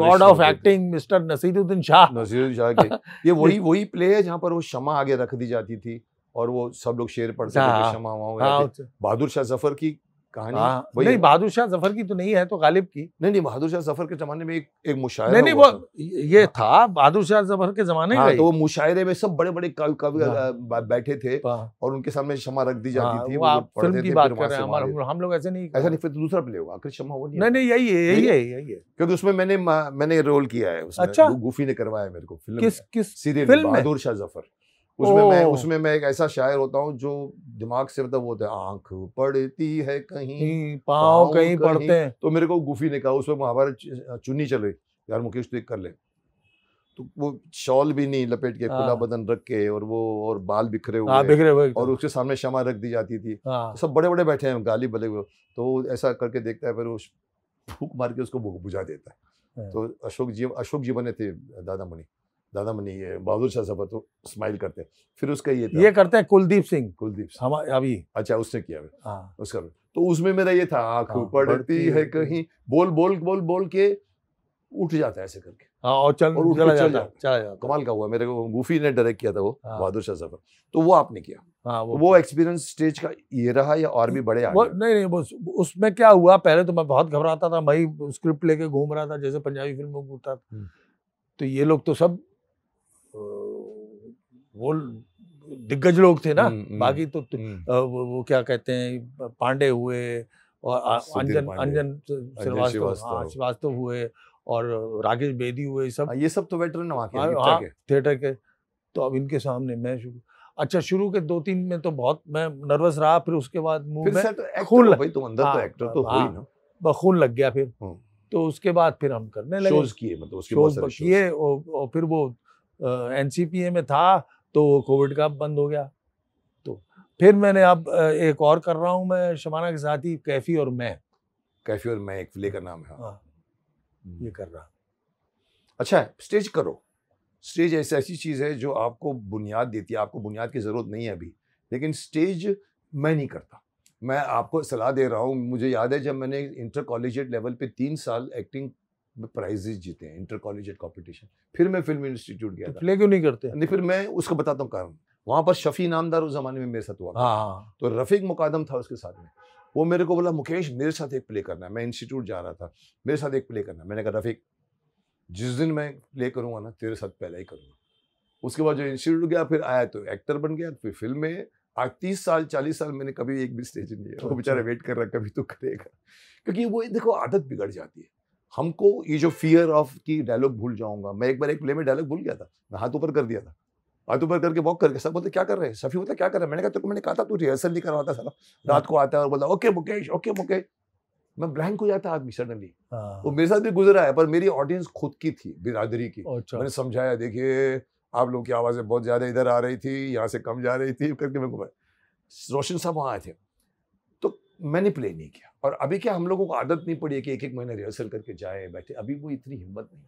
[SPEAKER 1] god of acting mister Naseeruddin Shah Naseeruddin Shah के ये वही <laughs>
[SPEAKER 2] वही प्ले है जहाँ पर वो क्षमा आगे रख दी जाती थी और वो सब लोग शेर पढ़ते थे हाँ। क्षमा हाँ, बहादुर शाह जफर की कहानी हाँ, नहीं
[SPEAKER 1] बहादुर शाह जफर की तो नहीं है तो गालिब की नहीं नहीं बहादुर शाह जफर के जमाने में एक एक मुशायरा नहीं नहीं वो ये हाँ। था बहादुर शाह जफर के जमाने में हाँ, तो वो
[SPEAKER 2] मुशायरे में सब बड़े बड़े कवि कवि बैठे थे और उनके सामने क्षमा रख दी जाती थी फिल्म की बात कर रहे हैं
[SPEAKER 1] हम लोग ऐसे नहीं ऐसा नहीं
[SPEAKER 2] फिर तो दूसरा प्ले हुआ आखिर क्षमा वो नहीं नहीं यही है यही है यही है क्योंकि उसमें मैंने मैंने रोल किया है अच्छा गुफी ने करवाया मेरे को फिल्म किस किस सीरियल बहादुर शाह जफर उसमें मैं उसमें मैं एक ऐसा शायर होता हूँ जो दिमाग से मतलब होता है आंख पड़ती है कहीं
[SPEAKER 1] पाँव कहीं पड़ते हैं
[SPEAKER 2] तो मेरे को गुफी ने कहा उसमें महाभारत चुन्नी चले यार मुकेश तो एक कर ले तो वो शॉल भी नहीं लपेट के खुला हाँ। बदन रख के और वो और बाल बिखरे हाँ, हुए बिखरे हुए और उसके सामने क्षमा रख दी जाती थी हाँ। तो सब बड़े बड़े बैठे हैं गाली भले हुए तो ऐसा करके देखता है फिर वो फूक मार के उसको बुझा देता है तो अशोक जी अशोक जी बने थे दादा मुनि दादा मनी ये बहादुर शाह सफर तो स्माइल करते हैं फिर उसका ये था ये
[SPEAKER 1] करते हैं कुलदीप सिंह कुलदीप हमारे अभी अच्छा उसने किया आ, हाँ। उसका भी।
[SPEAKER 2] तो उसमें मेरा ये था आंख हाँ, पड़ती है कहीं बोल बोल बोल बोल के उठ जाता है ऐसे करके आ, हाँ, और चल और उठ चला, जाता, जाता, चला जाता कमाल का हुआ मेरे को गुफी ने डायरेक्ट किया था वो बहादुर शाह सफर तो वो आपने किया हाँ, वो, तो एक्सपीरियंस स्टेज का ये रहा या और भी बड़े वो,
[SPEAKER 1] नहीं नहीं बस उसमें क्या हुआ पहले तो मैं बहुत घबराता था भाई स्क्रिप्ट लेके घूम रहा था जैसे पंजाबी फिल्म में घूमता था हम्म। तो ये लोग तो सब वो दिग्गज लोग थे ना हम्म, हम्म, बाकी तो, हम्म। वो, वो क्या कहते हैं पांडे हुए और अंजन अंजन हाँ, श्रीवास्तव हुए और राकेश बेदी हुए सब हाँ, ये सब तो वेटरन वहाँ हाँ, के थिएटर के तो अब इनके सामने मैं शुरू अच्छा शुरू के दो तीन में तो बहुत मैं नर्वस रहा फिर उसके बाद मुंह में खून लग भाई तुम तो अंदर तो एक्टर तो हो ही ना खून लग गया फिर तो उसके बाद फिर हम करने लगे शोज किए मतलब उसके शोज किए और फिर वो एन में था तो कोविड का बंद हो गया तो फिर मैंने अब एक और कर रहा हूँ मैं शमाना के साथ ही कैफ़ी और मैं
[SPEAKER 2] कैफ़ी और मैं एक प्ले का नाम है हाँ हम्म। ये कर रहा अच्छा स्टेज करो स्टेज ऐसी ऐसी चीज़ है जो आपको बुनियाद देती है आपको बुनियाद की ज़रूरत नहीं है अभी लेकिन स्टेज मैं नहीं करता मैं आपको सलाह दे रहा हूँ मुझे याद है जब मैंने इंटर कॉलेजिएट लेवल पे तीन साल एक्टिंग मैं प्राइजेज जीते हैं इंटर कॉलेज कॉम्पिटिशन फिर मैं फिल्म इंस्टीट्यूट गया तो प्ले क्यों नहीं करते नहीं फिर मैं उसको बताता हूँ कारण वहाँ पर शफी नामदार उस जमाने में मेरे साथ हुआ हाँ, हाँ। तो रफीक मुकादम था उसके साथ में वो मेरे को बोला मुकेश मेरे साथ एक प्ले करना है मैं इंस्टीट्यूट जा रहा था मेरे साथ एक प्ले करना है मैंने कहा रफीक जिस दिन मैं प्ले करूँगा ना तेरे साथ पहला ही करूँगा उसके बाद जो इंस्टीट्यूट गया फिर आया तो एक्टर बन गया फिर फिल्म में आज तीस साल चालीस साल मैंने कभी एक भी स्टेज नहीं है वो अच्छा। बेचारा वेट कर रहा है कभी तो करेगा क्योंकि वो देखो आदत बिगड़ जाती है हमको ये जो फियर ऑफ कि डायलॉग भूल जाऊंगा मैं एक बार एक प्ले में डायलॉग भूल गया था मैं हाथ ऊपर कर दिया था हाथ ऊपर करके वॉक करके सब बोलते क्या कर रहे हैं सफी बोलते क्या कर रहे हैं मैंने कहा तेरे को मैंने कहा था तू रिहर्सल नहीं करवाता साला हाँ। रात को आता है और बोला ओके मुकेश ओके मुकेश मैं ब्लैंक हो जाता आदमी सडनली हाँ। वो मेरे साथ भी गुजरा है पर मेरी ऑडियंस खुद की थी बिरादरी की अच्छा। मैंने समझाया देखिए आप लोग की आवाज़ें बहुत ज़्यादा इधर आ रही थी यहाँ से कम जा रही थी करके मेरे को रोशन साहब वहाँ आए थे मैंने प्ले नहीं किया और अभी क्या हम लोगों को आदत नहीं पड़ी है कि एक एक महीने रिहर्सल करके जाए बैठे अभी वो इतनी हिम्मत नहीं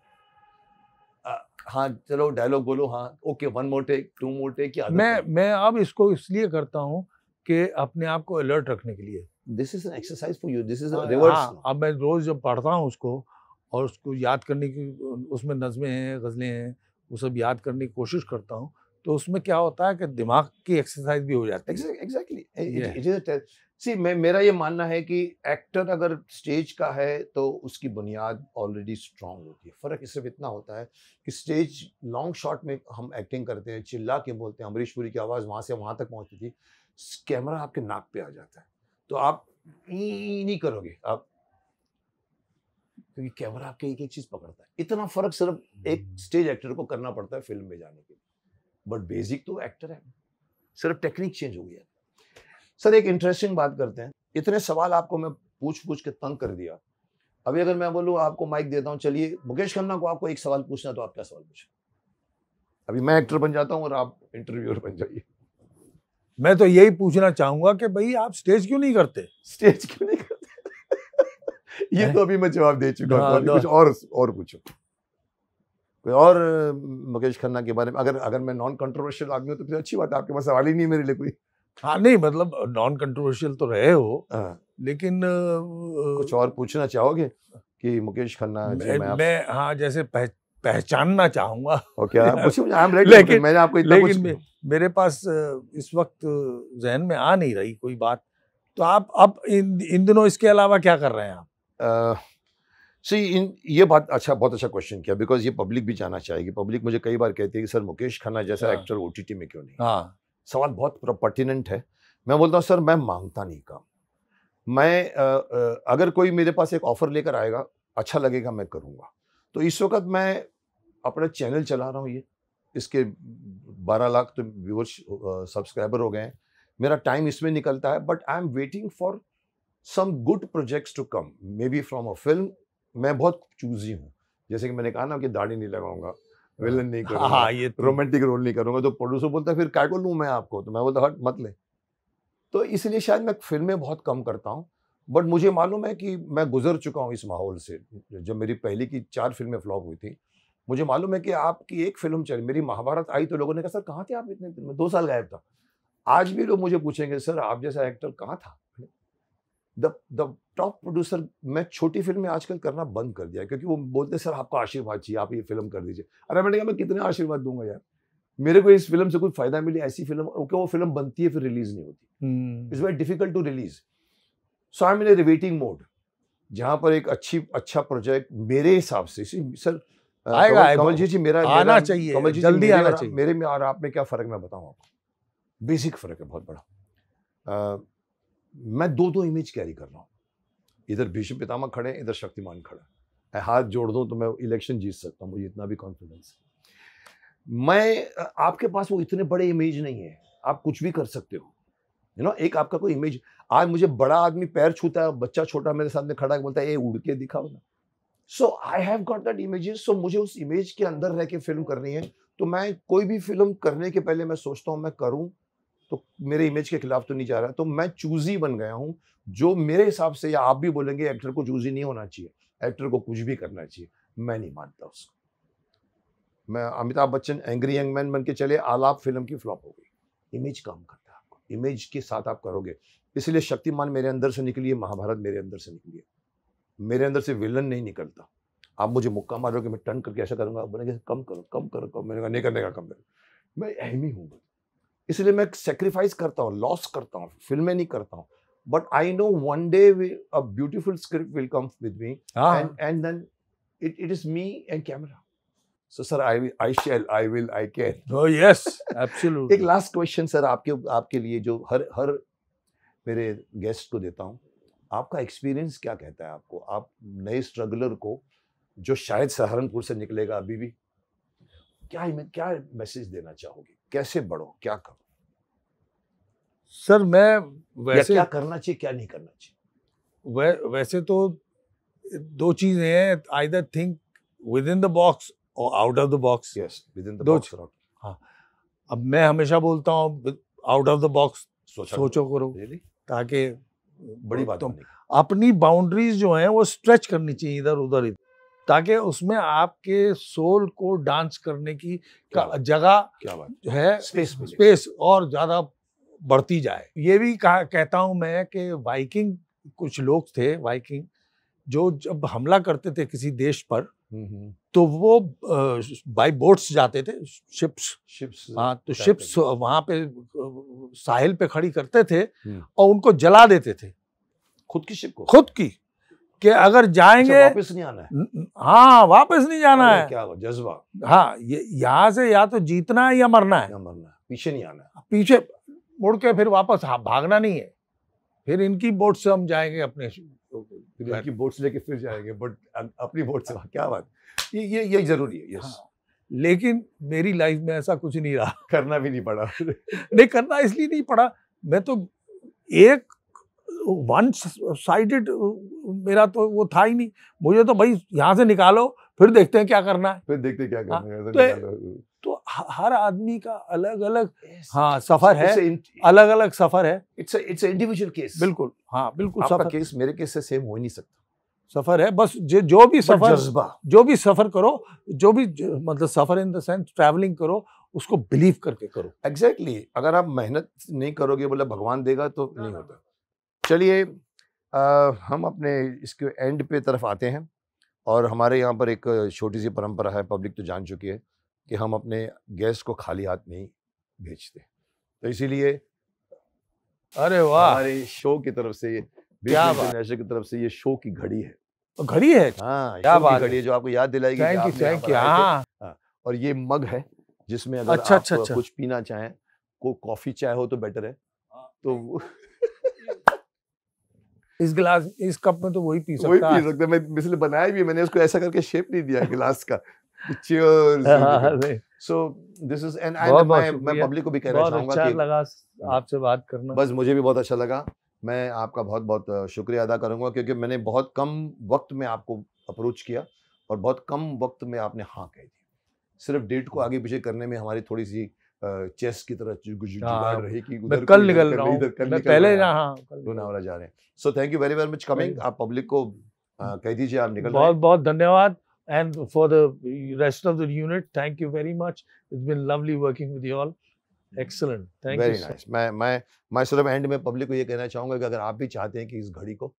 [SPEAKER 2] आ, हाँ चलो डायलॉग बोलो हाँ okay one more take two more take की
[SPEAKER 1] मैं मैं अब इसको इसलिए करता हूँ कि अपने आप को अलर्ट रखने के लिए this is an exercise for you this is reverse अब मैं रोज़ जब पढ़ता हूँ उसको और उसको याद करने की उसमें नज़में हैं गज़लें हैं वो सब याद करने की कोशिश करता हूँ तो उसमें क्या होता है कि दिमाग की एक्सरसाइज भी हो जाती है एग्जैक्टली इट सी मैं मेरा ये मानना है कि एक्टर
[SPEAKER 2] अगर स्टेज का है तो उसकी बुनियाद ऑलरेडी स्ट्रांग होती है फ़र्क सिर्फ इतना होता है कि स्टेज लॉन्ग शॉट में हम एक्टिंग करते हैं चिल्ला के बोलते हैं अमरीश पुरी की आवाज़ वहाँ से वहाँ तक पहुँचती थी कैमरा आपके नाक पे आ जाता है तो आप नहीं करोगे आप क्योंकि कैमरा आपके एक एक चीज़ पकड़ता है इतना फ़र्क सिर्फ एक स्टेज हम्म। एक्टर को करना पड़ता है फिल्म में जाने के लिए बट बेसिक तो एक्टर है सिर्फ टेक्निक चेंज हो गया सर एक इंटरेस्टिंग बात करते हैं इतने सवाल आपको मैं पूछ पूछ के तंग कर दिया अभी अगर मैं बोलूँ आपको माइक देता हूँ चलिए मुकेश खन्ना को आपको एक सवाल पूछना
[SPEAKER 1] तो आप क्या सवाल पूछें अभी मैं एक्टर बन जाता हूँ और आप इंटरव्यूअर बन जाइए मैं तो यही पूछना चाहूंगा कि भाई आप स्टेज क्यों नहीं करते स्टेज क्यों नहीं करते <laughs> ये तो अभी मैं जवाब दे चुका हूँ हाँ, तो तो- कुछ और और पूछो
[SPEAKER 2] कोई और मुकेश खन्ना के बारे में अगर अगर मैं नॉन कंट्रोवर्शियल आदमी हूँ तो फिर अच्छी बात है आपके पास सवाल ही नहीं
[SPEAKER 1] मेरे लिए कोई हाँ नहीं मतलब नॉन कंट्रोवर्शियल तो रहे हो हाँ। लेकिन कुछ और पूछना चाहोगे कि मुकेश खन्ना मैं, मैं, आप... मैं हाँ जैसे पह, पहचानना चाहूंगा okay, लेकिन मैंने आपको इतना लेकिन मे, मेरे पास इस वक्त जहन में आ नहीं रही कोई बात तो आप अब इन इन दिनों इसके अलावा क्या कर रहे हैं
[SPEAKER 2] आप सी इन ये बात अच्छा बहुत अच्छा क्वेश्चन किया बिकॉज ये पब्लिक भी जाना चाहेगी पब्लिक मुझे कई बार कहती है कि सर मुकेश खन्ना जैसा एक्टर हाँ। ओ में क्यों नहीं
[SPEAKER 1] हाँ सवाल बहुत
[SPEAKER 2] पर्टिनेंट है मैं बोलता हूँ सर मैं मांगता नहीं काम मैं आ, आ, अगर कोई मेरे पास एक ऑफ़र लेकर आएगा अच्छा लगेगा मैं करूँगा तो इस वक्त मैं अपना चैनल चला रहा हूँ ये इसके बारह लाख तो व्यूअर्स सब्सक्राइबर हो गए हैं मेरा टाइम इसमें निकलता है but I am waiting for some good projects to come maybe from a film मैं बहुत चूजी हूँ जैसे कि मैंने कहा ना कि दाढ़ी नहीं लगाऊंगा विलन नहीं <laughs> करूंगा हाँ ये रोमांटिक तो रोल नहीं करूंगा तो प्रोड्यूसर बोलता फिर क्या को लूँ मैं आपको तो मैं बोलता हट मत ले तो इसलिए शायद मैं फिल्में बहुत कम करता हूँ बट मुझे मालूम है कि मैं गुजर चुका हूँ इस माहौल से जब मेरी पहली की चार फिल्में फ्लॉप हुई थी मुझे मालूम है कि आपकी एक फिल्म चली मेरी महाभारत आई तो लोगों ने कहा सर कहाँ थे आप इतने दिन में दो साल गायब था आज भी लोग मुझे पूछेंगे सर आप जैसा एक्टर कहाँ था द द टॉप प्रोड्यूसर मैं छोटी फिल्में आजकल करना बंद कर दिया क्योंकि वो बोलते सर आपको आशीर्वाद चाहिए आप ये फिल्म कर दीजिए अरे मैंने कहा मैं कितने आशीर्वाद दूंगा यार मेरे को इस फिल्म से कोई फायदा मिले ऐसी फिल्म ओके वो फिल्म बनती है फिर रिलीज नहीं
[SPEAKER 1] होती
[SPEAKER 2] it's very difficult to release so I mean a riveting mode जहाँ पर एक अच्छी अच्छा प्रोजेक्ट मेरे हिसाब से सर
[SPEAKER 1] आएगा कमल जी जी मेरा आना चाहिए जी जल्दी आना चाहिए मेरे
[SPEAKER 2] में और आप में क्या फर्क मैं बताऊँ आपको बेसिक फर्क है बहुत बड़ा मैं दो दो इमेज कैरी कर रहा हूँ इधर भीष्म पितामह खड़े इधर शक्तिमान खड़ा है हाथ जोड़ दूँ तो मैं इलेक्शन जीत सकता हूँ मुझे इतना भी कॉन्फिडेंस है मैं आपके पास वो इतने बड़े इमेज नहीं है आप कुछ भी कर सकते हो यू नो एक आपका कोई इमेज आज मुझे बड़ा आदमी पैर छूता है बच्चा छोटा मेरे सामने खड़ा बोलता है ये उड़ के दिखाओ ना so I have got that image सो मुझे उस इमेज के अंदर रह के फिल्म करनी है तो मैं कोई भी फिल्म करने के पहले मैं सोचता हूँ मैं करूँ तो मेरे इमेज के खिलाफ तो नहीं जा रहा तो मैं चूजी बन गया हूँ जो मेरे हिसाब से या आप भी बोलेंगे एक्टर को चूजी नहीं होना चाहिए एक्टर को कुछ भी करना चाहिए मैं नहीं मानता उसको मैं Amitabh Bachchan angry young man बन के चले आलाप फिल्म की फ्लॉप हो गई इमेज काम करता है आपको इमेज के साथ आप करोगे इसलिए शक्तिमान मेरे अंदर से निकली है महाभारत मेरे अंदर से निकली है मेरे अंदर से विलन नहीं निकलता आप मुझे मुक्का मारोगे मैं टर्न करके ऐसा करूंगा आप बोलेंगे कम करो कम करो कम मैंने कहा नहीं करने का कम करो
[SPEAKER 1] मैं ही हूँ
[SPEAKER 2] इसलिए मैं सेक्रीफाइस करता हूँ लॉस करता हूँ फिल्में नहीं करता हूँ but I know one day a beautiful script will come with me and and then it it is me and camera so sir I I shall I will I can yes Oh <laughs> एक last question sir आपके आपके लिए जो हर हर मेरे guest को देता हूँ आपका एक्सपीरियंस क्या कहता है आपको आप नए स्ट्रगलर को जो शायद सहारनपुर से निकलेगा अभी भी क्या क्या मैसेज देना चाहोगे कैसे बढ़ो क्या करो
[SPEAKER 1] सर मैं वैसे क्या करना चाहिए क्या नहीं करना चाहिए वै, वैसे तो दो चीजें हैं I think within the box और out of the box yes within the box हाँ अब मैं हमेशा बोलता हूँ आउट ऑफ द बॉक्स सोचो करो ताकि बड़ी बात तो, अपनी बाउंड्रीज जो हैं वो स्ट्रेच करनी चाहिए इधर उधर इधर ताकि उसमें आपके सोल को डांस करने की जगह है स्पेस स्पेस और ज़्यादा बढ़ती जाए ये भी कहता हूँ मैं कि वाइकिंग कुछ लोग थे वाइकिंग जो जब हमला करते थे किसी देश पर हम्म, हम्म। तो वो बाई बोट्स जाते थे शिप्स शिप्स हाँ तो शिप्स वहां पे साहिल पे खड़ी करते थे हम्म। और उनको जला देते थे खुद की शिप को खुद की कि अगर अच्छा, जाएंगे वापस
[SPEAKER 2] नहीं आना है
[SPEAKER 1] हाँ वापस नहीं जाना है
[SPEAKER 2] क्या जज्बा
[SPEAKER 1] हाँ ये यहाँ से या तो जीतना है या मरना है या मरना है पीछे नहीं आना है पीछे मुड़ के फिर वापस हाँ, भागना नहीं है फिर इनकी बोट से हम जाएंगे अपने फिर इनकी बोट से लेके फिर जाएंगे बट अपनी बोट से क्या बात ये ये यही जरूरी है यस हाँ, लेकिन मेरी लाइफ में ऐसा कुछ नहीं रहा करना भी नहीं पड़ा नहीं करना इसलिए नहीं पड़ा मैं तो एक वन साइडेड मेरा तो वो था ही नहीं मुझे तो भाई यहाँ से निकालो फिर देखते हैं क्या करना है फिर देखते हैं क्या करना है हाँ, तो, तो हर आदमी का अलग अलग हाँ सफर है अलग अलग सफर है इट्स इट्स इंडिविजुअल केस बिल्कुल हाँ बिल्कुल सफर केस मेरे केस से सेम हो ही नहीं सकता सफर है बस जो जो भी सफर जो भी सफर करो जो भी जो, मतलब सफर इन द सेंस ट्रैवलिंग करो उसको बिलीव करके करो एग्जैक्टली exactly. अगर आप मेहनत
[SPEAKER 2] नहीं करोगे बोला भगवान देगा तो नहीं हाँ, हाँ। होता चलिए हम अपने इसके एंड पे तरफ आते हैं और हमारे यहाँ पर एक छोटी सी परंपरा है पब्लिक तो जान चुकी है कि हम अपने गेस्ट को खाली हाथ नहीं भेजते तो इसीलिए अरे वाह हमारे शो की तरफ से क्या इंटरनेशनल की तरफ से ये शो की घड़ी है
[SPEAKER 1] घड़ी है हाँ क्या बात घड़ी है जो आपको याद दिलाएगी थैंक यू थैंक यू
[SPEAKER 2] और ये मग है जिसमें अगर अच्छा, आप अच्छा, अच्छा। कुछ पीना चाहें को कॉफी चाय हो तो बेटर है हाँ, तो इस गिलास इस कप में तो वही पी सकता वही पी सकता मैं इसलिए बनाया भी मैंने उसको ऐसा करके शेप नहीं दिया गिलास का so this is and I मैं मैं पब्लिक को भी कहना चाहूंगा अच्छा कि लगा
[SPEAKER 1] आपसे बात करना बस मुझे भी बहुत
[SPEAKER 2] अच्छा लगा मैं आपका बहुत बहुत शुक्रिया अदा करूंगा क्योंकि मैंने बहुत कम वक्त में आपको अप्रोच किया और बहुत कम वक्त में आपने हाँ कह दी सिर्फ डेट को आगे पीछे करने में हमारी थोड़ी सी चेस की तरह हाँ, रही कि निकल पहले so thank you very very much coming आप पब्लिक को कह दीजिए आप निकल बहुत
[SPEAKER 1] बहुत धन्यवाद मैं
[SPEAKER 2] मैं मैं सिर्फ एंड में पब्लिक को ये कहना चाहूंगा कि अगर आप भी चाहते हैं कि इस घड़ी को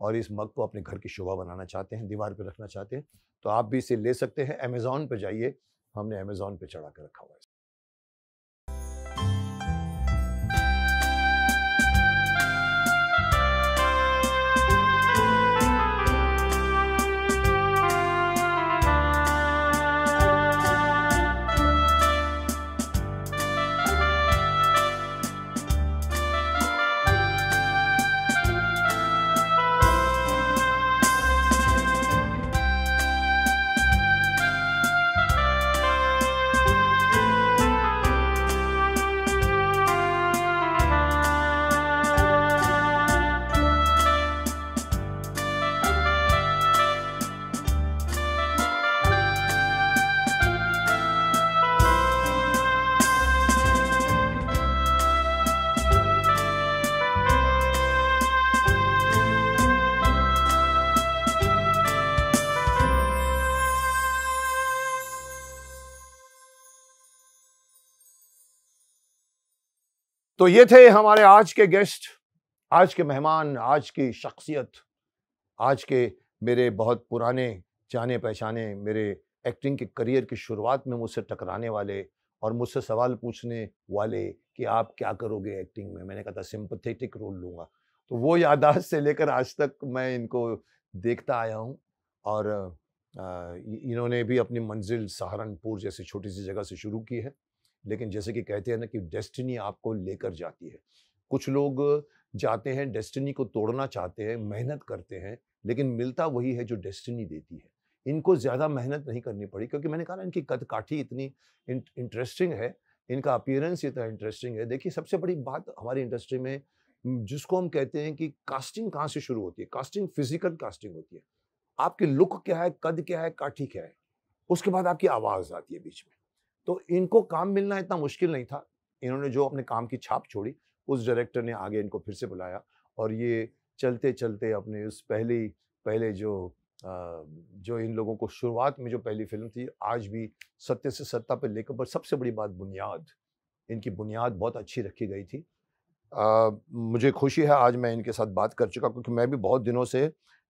[SPEAKER 2] और इस मग को अपने घर की शोभा बनाना चाहते हैं दीवार पर रखना चाहते हैं तो आप भी इसे ले सकते हैं अमेज़ोन पर जाइए हमने अमेज़ोन पर चढ़ा कर रखा हुआ है तो ये थे हमारे आज के गेस्ट आज के मेहमान आज की शख्सियत आज के मेरे बहुत पुराने जाने पहचाने मेरे एक्टिंग के करियर की शुरुआत में मुझसे टकराने वाले और मुझसे सवाल पूछने वाले कि आप क्या करोगे एक्टिंग में मैंने कहा था सिंपथेटिक रोल लूँगा तो वो यादाश्त से लेकर आज तक मैं इनको देखता आया हूँ और इन्होंने भी अपनी मंजिल सहारनपुर जैसी छोटी सी जगह से शुरू की है लेकिन जैसे कि कहते हैं ना कि डेस्टिनी आपको लेकर जाती है कुछ लोग जाते हैं डेस्टिनी को तोड़ना चाहते हैं मेहनत करते हैं लेकिन मिलता वही है जो डेस्टिनी देती है इनको ज़्यादा मेहनत नहीं करनी पड़ी क्योंकि मैंने कहा ना इनकी कद काठी इतनी इंटरेस्टिंग है इनका अपियरेंस इतना इंटरेस्टिंग है देखिए सबसे बड़ी बात हमारी इंडस्ट्री में जिसको हम कहते हैं कि कास्टिंग कहाँ से शुरू होती है कास्टिंग फिजिकल कास्टिंग होती है आपके लुक क्या है कद क्या है काठी क्या है उसके बाद आपकी आवाज़ आती है बीच में तो इनको काम मिलना इतना मुश्किल नहीं था इन्होंने जो अपने काम की छाप छोड़ी उस डायरेक्टर ने आगे इनको फिर से बुलाया और ये चलते चलते अपने उस पहली पहले जो जो इन लोगों को शुरुआत में जो पहली फिल्म थी आज भी सत्य से सत्ता पर लेकर पर सबसे बड़ी बात बुनियाद इनकी बुनियाद बहुत अच्छी रखी गई थी आ, मुझे खुशी है आज मैं इनके साथ बात कर चुका क्योंकि मैं भी बहुत दिनों से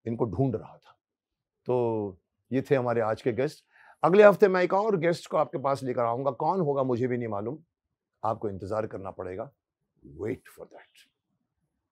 [SPEAKER 2] इनको ढूंढ रहा था तो ये थे हमारे आज के गेस्ट अगले हफ्ते मैं एक और गेस्ट को आपके पास लेकर आऊँगा कौन होगा मुझे भी नहीं मालूम आपको इंतज़ार करना पड़ेगा वेट फॉर दैट